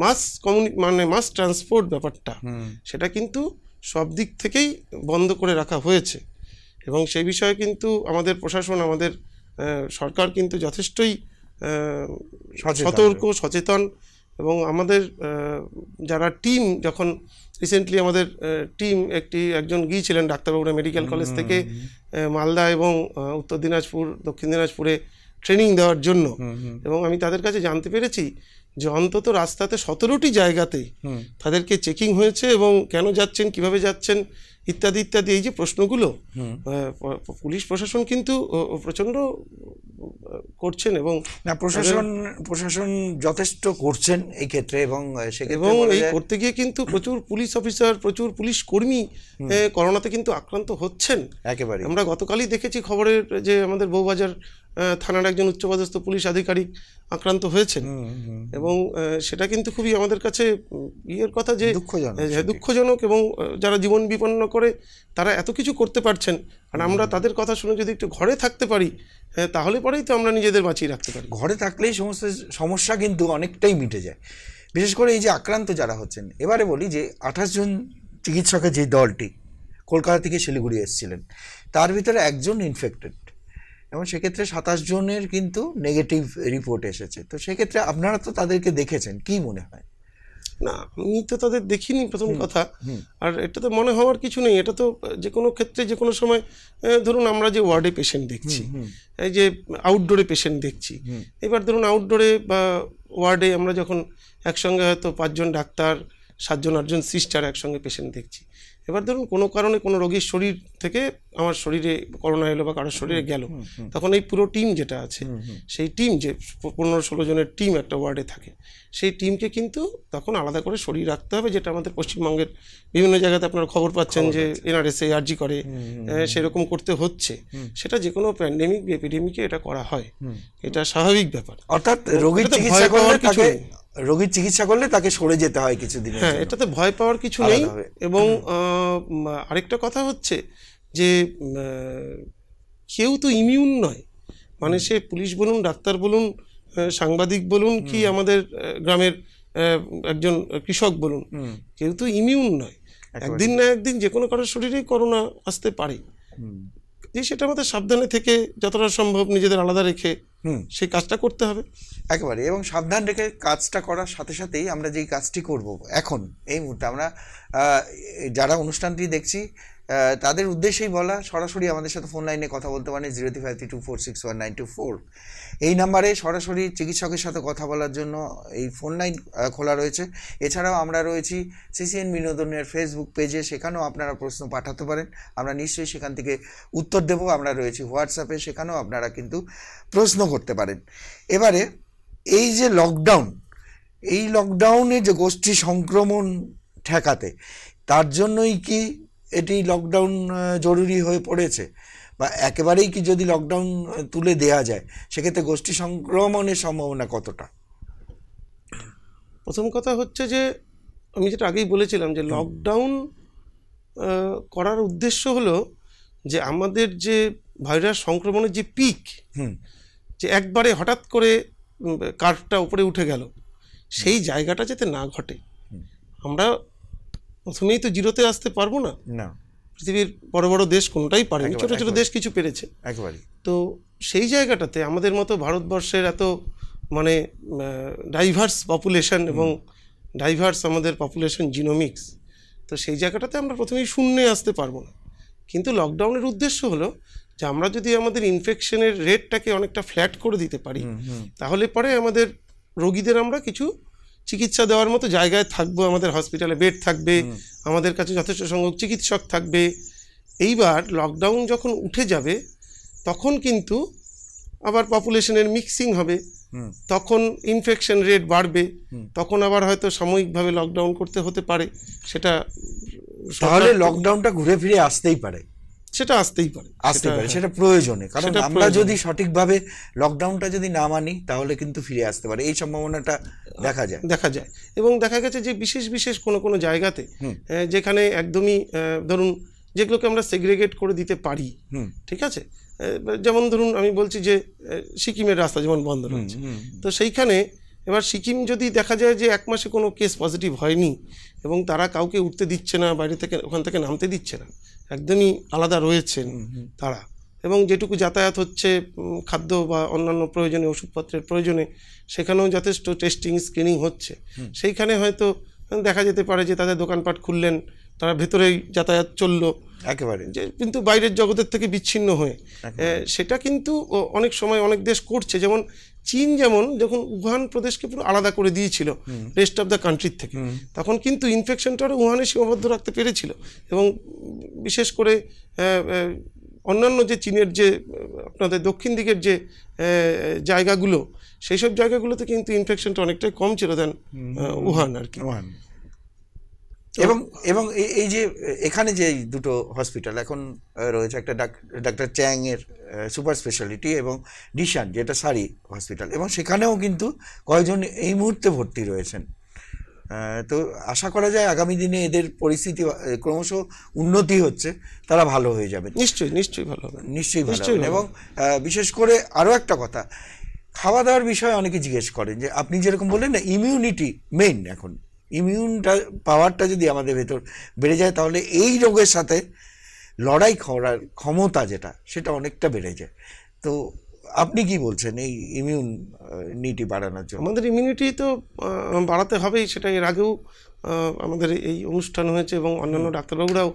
[SPEAKER 2] মাস কমিউনি মানে মাস ট্রান্সপোর্ট ব্যাপারটা সেটা কিন্তু সব দিক থেকেই বন্ধ করে রাখা হয়েছে এবং সেই বিষয়ে কিন্তু আমাদের প্রশাসন আমাদের সরকার কিন্তু যথেষ্টই সতর্ক সচেতন এবং আমাদের যারা টিম যখন রিসেন্টলি আমাদের টিম একটি একজন গিয়েছিলেন ডাক্তারবাবুরা মেডিকেল কলেজ থেকে মালদা এবং উত্তর দিনাজপুর দক্ষিণ দিনাজপুরে ট্রেনিং দেওয়ার জন্য এবং আমি তাদের কাছে জানতে পেরেছি যে অন্তত রাস্তাতে সতেরোটি জায়গাতে তাদেরকে চেকিং হয়েছে এবং কেন যাচ্ছেন কিভাবে যাচ্ছেন ইত্যাদি ইত্যাদি এই যে প্রশ্নগুলো পুলিশ প্রশাসন কিন্তু প্রচন্ড করছেন এবং না প্রশাসন প্রশাসন যথেষ্ট করছেন এই ক্ষেত্রে এবং এবং এই করতে গিয়ে কিন্তু প্রচুর পুলিশ অফিসার প্রচুর পুলিশ কর্মী করোনাতে কিন্তু আক্রান্ত হচ্ছেন একেবারে আমরা গতকালই দেখেছি খবরের যে আমাদের বউবাজার থানার একজন উচ্চপদস্থ পুলিশ আধিকারিক আক্রান্ত হয়েছেন এবং সেটা কিন্তু খুবই আমাদের কাছে ইয়ের কথা যে দুঃখজনক এবং যারা জীবন বিপন্ন করে তারা এত কিছু করতে পারছেন আর আমরা তাদের কথা শুনে যদি একটু ঘরে থাকতে পারি হ্যাঁ, তাহলে পরেই তো আমরা নিজেদের বাঁচিয়ে রাখতে পারি ঘরে থাকলেই সমস্ত সমস্যা কিন্তু অনেকটাই মিটে যায় বিশেষ করে এই যে আক্রান্ত যারা হচ্ছেন এবারে
[SPEAKER 1] বলি যে আঠাশ জন চিকিৎসকের যে দলটি কলকাতা থেকে শিলিগুড়ি এসেছিলেন তার ভিতরে একজন ইনফেক্টেড এবং সেক্ষেত্রে সাতাশ জনের কিন্তু নেগেটিভ রিপোর্ট
[SPEAKER 2] এসেছে তো সেক্ষেত্রে আপনারা তো তাদেরকে দেখেছেন কি মনে হয় না আমি তো তাদের দেখিনি প্রথম কথা আর এটা তো মনে হওয়ার কিছু নেই এটা তো যে কোনো ক্ষেত্রে যে কোনো সময় ধরুন আমরা যে ওয়ার্ডে পেশেন্ট দেখছি এই যে আউটডোরে পেশেন্ট দেখছি এবার ধরুন আউটডোরে বা ওয়ার্ডে আমরা যখন একসঙ্গে হয়তো পাঁচজন ডাক্তার সাতজন আটজন সিস্টার একসঙ্গে পেশেন্ট দেখছি এবার ধরুন কোনো কারণে কোনো রোগীর শরীর থেকে আমার শরীরে করোনা এলো বা কারোর শরীরে গেল তখন এই পুরো টিম যেটা আছে সেই টিম যে পনেরো ষোলো জনের টিম একটা ওয়ার্ডে থাকে সেই টিমকে কিন্তু তখন আলাদা করে শরীর রাখতে হবে যেটা আমাদের পশ্চিমবঙ্গের বিভিন্ন জায়গাতে আপনারা খবর পাচ্ছেন যে এনআরএসএ আর্জি করে সেরকম করতে হচ্ছে সেটা যে কোনো প্যান্ডেমিক এপিডেমিকে এটা করা হয় এটা স্বাভাবিক ব্যাপার অর্থাৎ রোগীর চিকিৎসা করলে রোগীর চিকিৎসা করলে তাকে সরে যেতে হয় কিছুদিন হ্যাঁ এটাতে ভয় পাওয়ার কিছু নেই এবং আরেকটা কথা হচ্ছে যে কেউ তো ইমিউন নয় মানে সে পুলিশ বলুন ডাক্তার বলুন সাংবাদিক বলুন কি আমাদের গ্রামের একজন কৃষক বলুন কেউ তো ইমিউন নয় একদিন না একদিন যে কোনো কারোর শরীরে করোনা আসতে পারে যে সেটা আমাদের সাবধানে থেকে যতটা সম্ভব নিজেদের আলাদা রেখে সেই কাজটা করতে হবে একেবারে এবং সাবধান রেখে কাজটা করার সাথে সাথেই আমরা যেই কাজটি করব এখন এই
[SPEAKER 1] মুহূর্তে আমরা যারা অনুষ্ঠানটি দেখছি তাদের উদ্দেশ্যেই বলা সরাসরি আমাদের সাথে ফোন লাইনে কথা বলতে পারেন zero three five four six one nine two four এই নাম্বারে সরাসরি চিকিৎসকের সাথে কথা বলার জন্য এই ফোন লাইন খোলা রয়েছে এছাড়াও আমরা রয়েছি সিসিএন বিনোদনের ফেসবুক পেজে সেখানেও আপনারা প্রশ্ন পাঠাতে পারেন আমরা নিশ্চয়ই সেখান থেকে উত্তর দেব আমরা রয়েছি হোয়াটসঅ্যাপে সেখানেও আপনারা কিন্তু প্রশ্ন করতে পারেন এবারে এই যে লকডাউন এই লকডাউনে যে গোষ্ঠী সংক্রমণ ঠেকাতে তার জন্যই কি এটি লকডাউন জরুরি হয়ে পড়েছে বা একেবারেই কি যদি লকডাউন তুলে দেয়া যায় সেক্ষেত্রে গোষ্ঠী সংক্রমণের
[SPEAKER 2] সম্ভাবনা কতটা প্রথম কথা হচ্ছে যে আমি যেটা আগেই বলেছিলাম যে লকডাউন করার উদ্দেশ্য হলো যে আমাদের যে ভাইরাস সংক্রমণের যে পিক যে একবারে হঠাৎ করে কার্ভটা উপরে উঠে গেল সেই জায়গাটা যাতে না ঘটে আমরা প্রথমেই তো জিরোতে আসতে পারবো না না পৃথিবীর বড় বড় দেশ কোনোটাই পারেনি ছোট ছোট দেশ কিছু পেরেছে একবারই তো সেই জায়গাটাতে আমাদের মতো ভারতবর্ষের এত মানে ডাইভার্স পপুলেশন এবং ডাইভার্স আমাদের পপুলেশন জিনোমিক্স তো সেই জায়গাটাতে আমরা প্রথমেই শূন্যে আসতে পারবো না কিন্তু লকডাউনের উদ্দেশ্য হলো যে আমরা যদি আমাদের ইনফেকশনের রেটটাকে অনেকটা ফ্ল্যাট করে দিতে পারি তাহলে পরে আমাদের রোগীদের আমরা কিছু চিকিৎসা দেওয়ার মতো জায়গায় থাকবো আমাদের হসপিটালে বেড থাকবে আমাদের কাছে যথেষ্ট সংখ্যক চিকিৎসক থাকবে এইবার লকডাউন যখন উঠে যাবে তখন কিন্তু আবার পপুলেশনের মিক্সিং হবে তখন ইনফেকশন রেট বাড়বে তখন আবার হয়তো সাময়িকভাবে লকডাউন করতে হতে পারে সেটা
[SPEAKER 5] তাহলে
[SPEAKER 1] লকডাউনটা ঘুরে ফিরে আসতেই পারে সেটা আসতেই পারে আসতে পারে হ্যাঁ। সেটা প্রয়োজনে কারণ আমরা যদি সঠিকভাবে লকডাউনটা যদি না মানি তাহলে কিন্তু
[SPEAKER 2] ফিরে আসতে পারে এই সম্ভাবনাটা দেখা যায় দেখা যায় এবং দেখা গেছে যে বিশেষ বিশেষ কোনো কোনো জায়গাতে যেখানে একদমই ধরুন যেগুলোকে আমরা সেগ্রিগেট করে দিতে পারি ঠিক আছে যেমন ধরুন আমি বলছি যে সিকিমের রাস্তা যেমন বন্ধ রয়েছে তো সেইখানে এবার সিকিম যদি দেখা যায় যে এক মাসে কোনো কেস পজিটিভ হয়নি এবং তারা কাউকে উঠতে দিচ্ছে না বাইরে থেকে ওখান থেকে নামতে দিচ্ছে না একদমই আলাদা রয়েছেন তারা এবং যেটুকু যাতায়াত হচ্ছে খাদ্য বা অন্যান্য প্রয়োজনে ওষুধপত্রের প্রয়োজনে সেখানেও যথেষ্ট টেস্টিং স্ক্রিনিং হচ্ছে সেইখানে হয়তো দেখা যেতে পারে যে তাদের দোকানপাট খুললেন তারা ভেতরেই যাতায়াত চললো একেবারে যে কিন্তু বাইরের জগতের থেকে বিচ্ছিন্ন হয়ে সেটা কিন্তু অনেক সময় অনেক দেশ করছে যেমন চীন যেমন যখন উহান প্রদেশকে পুরো আলাদা করে দিয়েছিল রেস্ট অফ দ্য কান্ট্রির থেকে তখন কিন্তু আরও উহানে সীমাবদ্ধ রাখতে পেরেছিল এবং বিশেষ করে অন্যান্য যে চীনের যে আপনাদের দক্ষিণ দিকের যে জায়গাগুলো সেই সব জায়গাগুলোতে কিন্তু ইনফেকশনটা অনেকটাই কম ছিল দেন উহান আর কি
[SPEAKER 1] এবং এবং এই যে এখানে যে দুটো হসপিটাল এখন রয়েছে একটা ডাক্তার চ্যাং এর সুপার স্পেশালিটি এবং ডিশান যেটা সারি হসপিটাল এবং সেখানেও কিন্তু কয়েকজন এই মুহূর্তে ভর্তি রয়েছেন তো আশা করা যায় আগামী দিনে এদের পরিস্থিতি ক্রমশ উন্নতি হচ্ছে তারা ভালো হয়ে যাবে নিশ্চয়ই নিশ্চয়ই ভালো হবে নিশ্চয়ই ভালো এবং বিশেষ করে আরও একটা কথা খাওয়া দাওয়ার বিষয়ে অনেকে জিজ্ঞেস করেন যে আপনি যেরকম বললেন না ইমিউনিটি মেইন এখন ইমিউনটা পাওয়ারটা যদি আমাদের ভেতর বেড়ে যায় তাহলে এই রোগের সাথে লড়াই করার ক্ষমতা
[SPEAKER 2] যেটা সেটা অনেকটা বেড়ে যায় তো আপনি কি বলছেন এই ইমিউনিটি বাড়ানোর জন্য আমাদের ইমিউনিটি তো বাড়াতে হবেই সেটা এর আগেও আমাদের এই অনুষ্ঠান হয়েছে এবং অন্যান্য ডাক্তারবাবুরাও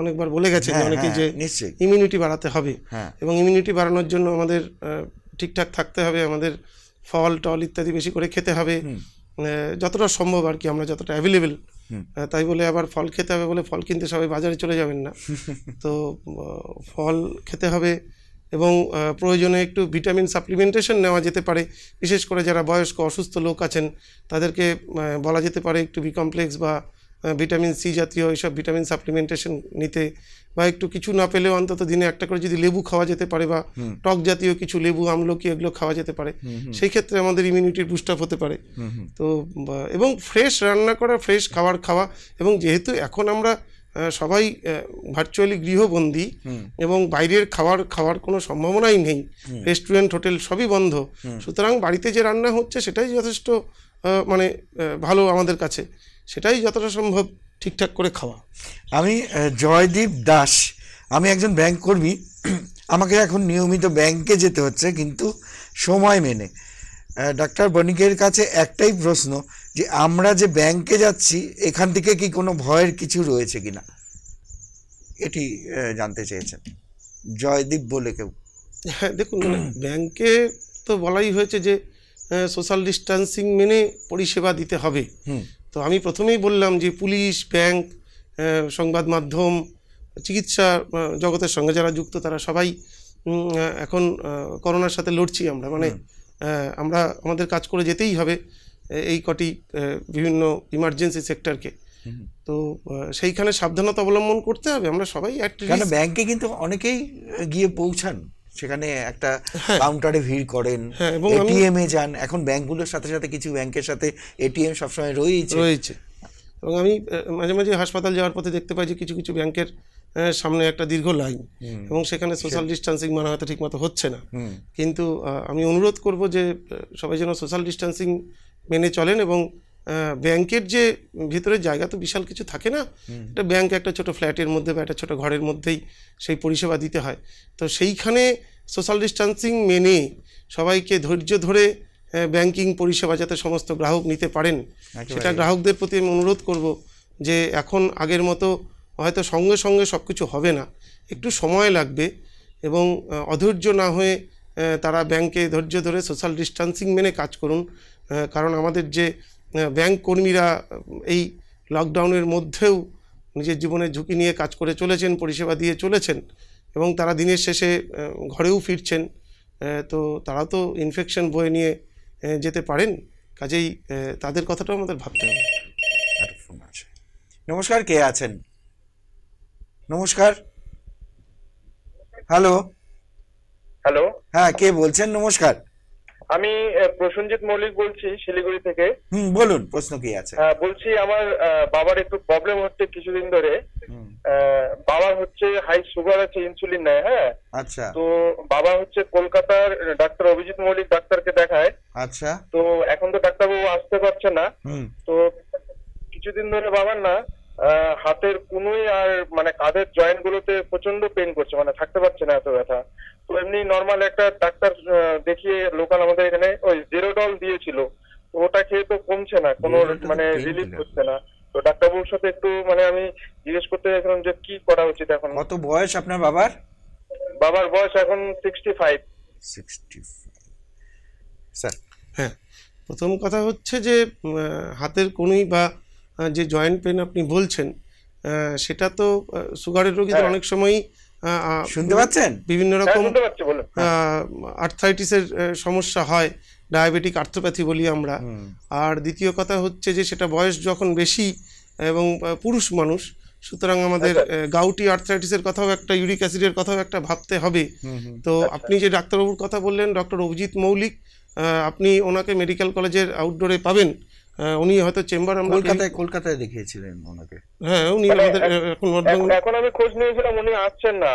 [SPEAKER 2] অনেকবার বলে গেছে হ্যাঁ, অনেকে হ্যাঁ, যে নিশ্চয়ই ইমিউনিটি বাড়াতে হবে হ্যাঁ। এবং ইমিউনিটি বাড়ানোর জন্য আমাদের ঠিকঠাক থাকতে হবে আমাদের ফল টল ইত্যাদি বেশি করে খেতে হবে মানে যতটা সম্ভব আর কি আমরা যতটা অ্যাভেলেবেল তাই বলে আবার ফল খেতে হবে বলে ফল কিনতে সবাই বাজারে চলে যাবেন না (laughs) তো ফল খেতে হবে এবং প্রয়োজনে একটু ভিটামিন সাপ্লিমেন্টেশন নেওয়া যেতে পারে বিশেষ করে যারা বয়স্ক অসুস্থ লোক আছেন তাদেরকে বলা যেতে পারে একটু বি কমপ্লেক্স বা ভিটামিন সি জাতীয় এইসব ভিটামিন সাপ্লিমেন্টেশন নিতে বা একটু কিছু না পেলেও অন্তত দিনে একটা করে যদি লেবু খাওয়া যেতে পারে বা টক জাতীয় কিছু লেবু আমলকি এগুলো খাওয়া যেতে পারে সেই ক্ষেত্রে আমাদের ইমিউনিটির বুস্ট আপ হতে পারে তো এবং ফ্রেশ রান্না করা ফ্রেশ খাবার খাওয়া এবং যেহেতু এখন আমরা সবাই ভার্চুয়ালি গৃহবন্দী এবং বাইরের খাবার খাওয়ার কোনো সম্ভাবনাই নেই রেস্টুরেন্ট হোটেল সবই বন্ধ সুতরাং বাড়িতে যে রান্না হচ্ছে সেটাই যথেষ্ট মানে ভালো আমাদের কাছে সেটাই যতটা সম্ভব ঠিকঠাক করে খাওয়া আমি জয়দীপ দাস আমি একজন ব্যাংক কর্মী
[SPEAKER 1] আমাকে এখন নিয়মিত ব্যাংকে যেতে হচ্ছে কিন্তু সময় মেনে ডাক্তার বণিকের কাছে একটাই প্রশ্ন যে আমরা যে ব্যাংকে যাচ্ছি এখান থেকে কি কোনো ভয়ের কিছু রয়েছে কি না এটি জানতে চেয়েছেন জয়দীপ বলে কেউ
[SPEAKER 2] হ্যাঁ দেখুন মানে ব্যাংকে তো বলাই হয়েছে যে সোশ্যাল ডিস্ট্যান্সিং মেনে পরিষেবা দিতে হবে তো আমি প্রথমেই বললাম যে পুলিশ ব্যাংক সংবাদ মাধ্যম চিকিৎসা জগতের সঙ্গে যারা যুক্ত তারা সবাই এখন করোনার সাথে লড়ছি আমরা মানে আমরা আমাদের কাজ করে যেতেই হবে এই কটি বিভিন্ন ইমার্জেন্সি সেক্টরকে তো সেইখানে সাবধানতা অবলম্বন করতে হবে আমরা সবাই ব্যাংকে কিন্তু অনেকেই গিয়ে পৌঁছান সেখানে একটা কাউন্টারে ভিড় করেন এটিএম হ্যাঁ, হ্যাঁ,
[SPEAKER 1] এ যান এখন ব্যাংকগুলোর সাথে সাথে কিছু ব্যাংকের সাথে এটিএম সবসময় রয়েছে রয়েছে
[SPEAKER 2] এবং আমি মাঝে মাঝে হাসপাতাল যাওয়ার পথে দেখতে পাই যে কিছু কিছু ব্যাংকের সামনে একটা দীর্ঘ লাইন এবং সেখানে সোশ্যাল ডিস্টেন্সিং মানা হয়তো ঠিকমতো হচ্ছে না কিন্তু আমি অনুরোধ করব যে সবাই যেন সোশ্যাল ডিস্টেন্সিং মেনে চলেন এবং ব্যাংকের যে ভিতরে জায়গা তো বিশাল কিছু থাকে না এটা ব্যাংক একটা ছোট ফ্ল্যাটের মধ্যে বা একটা ছোট ঘরের মধ্যেই সেই পরিষেবা দিতে হয় তো সেইখানে সোশ্যাল ডিস্টান্সিং মেনে সবাইকে ধৈর্য ধরে ব্যাংকিং পরিষেবা যাতে সমস্ত গ্রাহক নিতে পারেন সেটা গ্রাহকদের প্রতি আমি অনুরোধ করব যে এখন আগের মতো হয়তো সঙ্গে সঙ্গে সব কিছু হবে না একটু সময় লাগবে এবং অধৈর্য না হয়ে তারা ব্যাংকে ধৈর্য ধরে সোশ্যাল ডিস্টান্সিং মেনে কাজ করুন কারণ আমাদের যে ব্যাংক কর্মীরা এই লকডাউনের মধ্যেও নিজের জীবনের ঝুঁকি নিয়ে কাজ করে চলেছেন পরিষেবা দিয়ে চলেছেন এবং তারা দিনের শেষে ঘরেও ফিরছেন তো তারা তো ইনফেকশন বয়ে নিয়ে যেতে পারেন কাজেই তাদের কথাটাও আমাদের ভাবতে হবে নমস্কার কে আছেন নমস্কার
[SPEAKER 1] হ্যালো হ্যালো হ্যাঁ কে বলছেন নমস্কার
[SPEAKER 5] আমি প্রসেনজিৎ মল্লিক বলছি শিলিগুড়ি থেকে
[SPEAKER 1] বলুন প্রশ্ন কি আছে
[SPEAKER 5] বলছি আমার বাবার একটু প্রবলেম হচ্ছে কিছুদিন ধরে বাবার হচ্ছে হাই সুগার আছে ইনসুলিন নেয় হ্যাঁ আচ্ছা তো বাবা হচ্ছে কলকাতার ডাক্তার অভিজিৎ মল্লিক ডাক্তারকে দেখায় আচ্ছা তো এখন তো ডাক্তারবাবু আসতে পারছে না তো কিছুদিন ধরে বাবার না হাতের কুনুই আর মানে কাঁধের জয়েন্ট গুলোতে প্রচন্ড পেন করছে মানে থাকতে পারছে না এত ব্যথা তো এমনি নর্মাল একটা ডাক্তার দেখিয়ে লোকাল আমাদের এখানে ওই জেরোডল দিয়েছিল ওটা খেয়ে তো কমছে না কোনো মানে রিলিফ হচ্ছে না তো ডাক্তারবাবুর সাথে একটু মানে আমি জিজ্ঞেস করতে চাইছিলাম যে কি করা উচিত এখন কত বয়স আপনার বাবার বাবার বয়স এখন সিক্সটি ফাইভ সিক্সটি স্যার
[SPEAKER 2] হ্যাঁ প্রথম কথা হচ্ছে যে হাতের কোনোই বা যে জয়েন্ট পেন আপনি বলছেন সেটা তো সুগারের রোগীদের হ্যাঁ। অনেক সময়ই শুনতে পাচ্ছেন বিভিন্ন হ্যাঁ, রকম আর্থাইটিসের সমস্যা হয় ডায়াবেটিক আর্থোপ্যাথি বলি আমরা আর দ্বিতীয় কথা হচ্ছে যে সেটা বয়স যখন বেশি এবং পুরুষ মানুষ সুতরাং আমাদের আচ্ছা। গাউটি আর্থাইটিসের কথাও একটা ইউরিক অ্যাসিডের কথাও একটা ভাবতে হবে তো আপনি যে ডাক্তারবাবুর কথা বললেন ডক্টর অভিজিৎ মৌলিক আপনি ওনাকে মেডিকেল কলেজের আউটডোরে পাবেন হ্যাঁ, উনি হয়তো চেম্বার আমরা কলকাতায়
[SPEAKER 1] কলকাতায় দেখিয়েছিলেন ওনাকে হ্যাঁ উনি মানে আমাদের
[SPEAKER 5] এখন এখন আমি খোঁজ নিয়েছিলাম উনি আসছেন না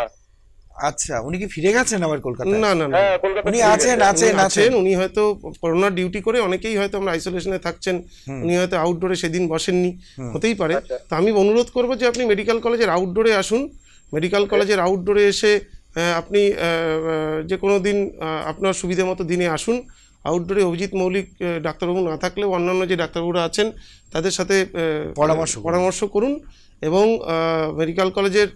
[SPEAKER 2] আচ্ছা
[SPEAKER 1] উনি কি ফিরে গেছেন আবার কলকাতা না না না হ্যাঁ, উনি আছেন আছেন আছেন
[SPEAKER 2] উনি হয়তো করোনা ডিউটি করে অনেকেই হয়তো আমরা আইসোলেশনে থাকছেন উনি হয়তো আউটডোরে সেদিন বসেননি হতেই পারে আচ্ছা। তো আমি অনুরোধ করব যে আপনি মেডিকেল কলেজের আউটডোরে আসুন মেডিকেল কলেজের আউটডোরে এসে আপনি যে কোনো দিন আপনার সুবিধা মতো দিনে আসুন আউটডোরে অভিজিৎ মৌলিক ডাক্তারবাবু না থাকলেও অন্যান্য যে ডাক্তারবাবুরা আছেন তাদের সাথে পরামর্শ পরামর্শ করুন এবং মেডিকেল কলেজের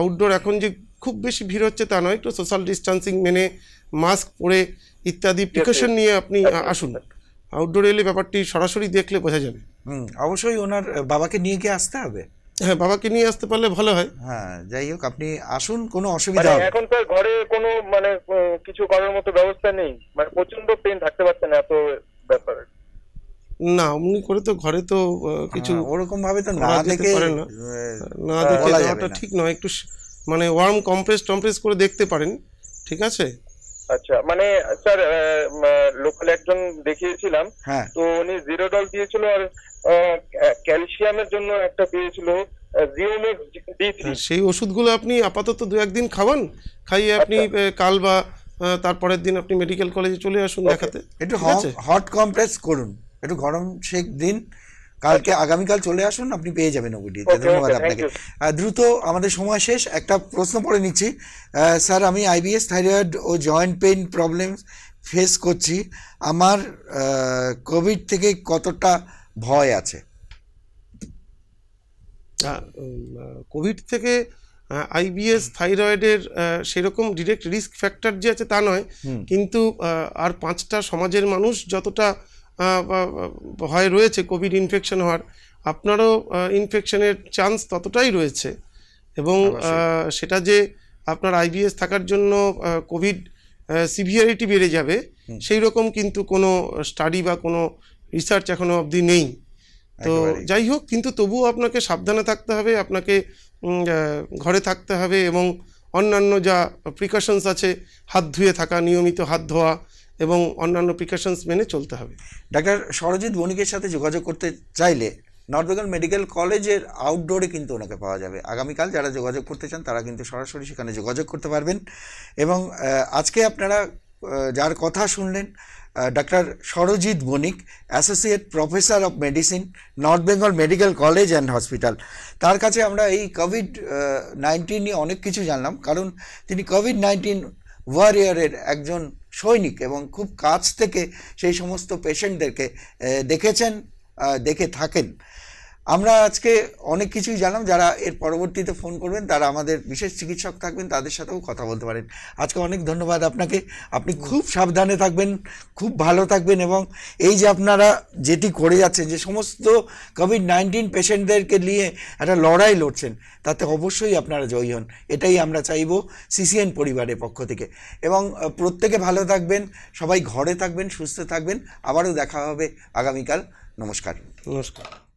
[SPEAKER 2] আউটডোর এখন যে খুব বেশি ভিড় হচ্ছে তা নয় একটু সোশ্যাল ডিস্টেন্সিং মেনে মাস্ক পরে ইত্যাদি প্রিকশন নিয়ে আপনি আসুন আউটডোরে এলে ব্যাপারটি সরাসরি দেখলে বোঝা যাবে হুম অবশ্যই ওনার বাবাকে নিয়ে গিয়ে আসতে হবে হ্যাঁ বাবাকে নিয়ে আসতে পারলে ভালো হয় হ্যাঁ যাই হোক আপনি আসুন কোনো অসুবিধা মানে হবে
[SPEAKER 5] এখনকার ঘরে কোনো মানে কিছু করার মতো ব্যবস্থা নেই মানে প্রচন্ড পেন থাকতে পারছে না এত ব্যাপার
[SPEAKER 2] না অমনি করে তো ঘরে তো কিছু হ্যাঁ, ওরকম ভাবে তো না দেখে না দেখে যাওয়াটা ঠিক নয় একটু মানে ওয়ার্ম কম্প্রেস টম্প্রেস করে দেখতে পারেন ঠিক আছে
[SPEAKER 5] আচ্ছা মানে স্যার লোকাল একজন দেখিয়েছিলাম হ্যাঁ। তো উনি জিরো ডল দিয়েছিল আর ক্যালসিয়ামের জন্য একটা পেয়েছিল হ্যাঁ,
[SPEAKER 2] সেই ওষুধগুলো আপনি আপাতত দু একদিন খাওয়ান খাইয়ে আপনি আচ্ছা। কাল বা তারপরের দিন আপনি মেডিকেল কলেজে চলে আসুন দেখাতে একটু হট কমপ্রেস করুন একটু গরম শেখ দিন কালকে আগামীকাল চলে আসুন আপনি পেয়ে
[SPEAKER 1] যাবেন ওগুলি ধন্যবাদ আপনাকে দ্রুত আমাদের সময় শেষ একটা প্রশ্ন পড়ে নিচ্ছি স্যার আমি আইবিএস থাইরয়েড ও জয়েন্ট পেইন প্রবলেম ফেস করছি আমার
[SPEAKER 2] কোভিড থেকে কতটা ভয় আছে কোভিড থেকে আইবিএস থাইরয়েডের সেরকম ডিরেক্ট রিস্ক ফ্যাক্টর যে আছে তা নয় কিন্তু আর পাঁচটা সমাজের মানুষ যতটা ভয় রয়েছে কোভিড ইনফেকশন হওয়ার আপনারও ইনফেকশনের চান্স ততটাই রয়েছে এবং সেটা যে আপনার আইবিএস থাকার জন্য কোভিড সিভিয়ারিটি বেড়ে যাবে সেই রকম কিন্তু কোনো স্টাডি বা কোনো রিসার্চ এখনও অবধি নেই তো যাই হোক কিন্তু তবুও আপনাকে সাবধানে থাকতে হবে আপনাকে ঘরে থাকতে হবে এবং অন্যান্য যা প্রিকশনস আছে হাত ধুয়ে থাকা নিয়মিত হাত ধোয়া এবং অন্যান্য প্রিকশনস মেনে চলতে হবে ডাক্তার সরজিৎ বণিকের সাথে যোগাযোগ করতে চাইলে নর্থ বেঙ্গল মেডিকেল কলেজের
[SPEAKER 1] আউটডোরে কিন্তু ওনাকে পাওয়া যাবে আগামীকাল যারা যোগাযোগ করতে চান তারা কিন্তু সরাসরি সেখানে যোগাযোগ করতে পারবেন এবং আজকে আপনারা যার কথা শুনলেন ডাক্তার Sarajit Banik associate professor of medicine North Bengal medical college and Hospital তার কাছে আমরা এই কোভিড নাইন্টিন নিয়ে অনেক কিছু জানলাম কারণ তিনি কোভিড নাইন্টিন ওয়ারিয়ারের একজন সৈনিক এবং খুব কাছ থেকে সেই সমস্ত পেশেন্টদেরকে দেখেছেন দেখে থাকেন আমরা আজকে অনেক কিছুই জানাম যারা এর পরবর্তীতে ফোন করবেন তারা আমাদের বিশেষ চিকিৎসক থাকবেন তাদের সাথেও কথা বলতে পারেন আজকে অনেক ধন্যবাদ আপনাকে আপনি খুব সাবধানে থাকবেন খুব ভালো থাকবেন এবং এই যে আপনারা যেটি করে যাচ্ছেন যে সমস্ত কোভিড নাইন্টিন পেশেন্টদেরকে নিয়ে একটা লড়াই লড়ছেন তাতে অবশ্যই আপনারা জয়ী হন এটাই আমরা চাইব সিসিএন পরিবারের পক্ষ থেকে এবং প্রত্যেকে ভালো থাকবেন সবাই ঘরে থাকবেন সুস্থ থাকবেন আবারও দেখা হবে আগামীকাল নমস্কার নমস্কার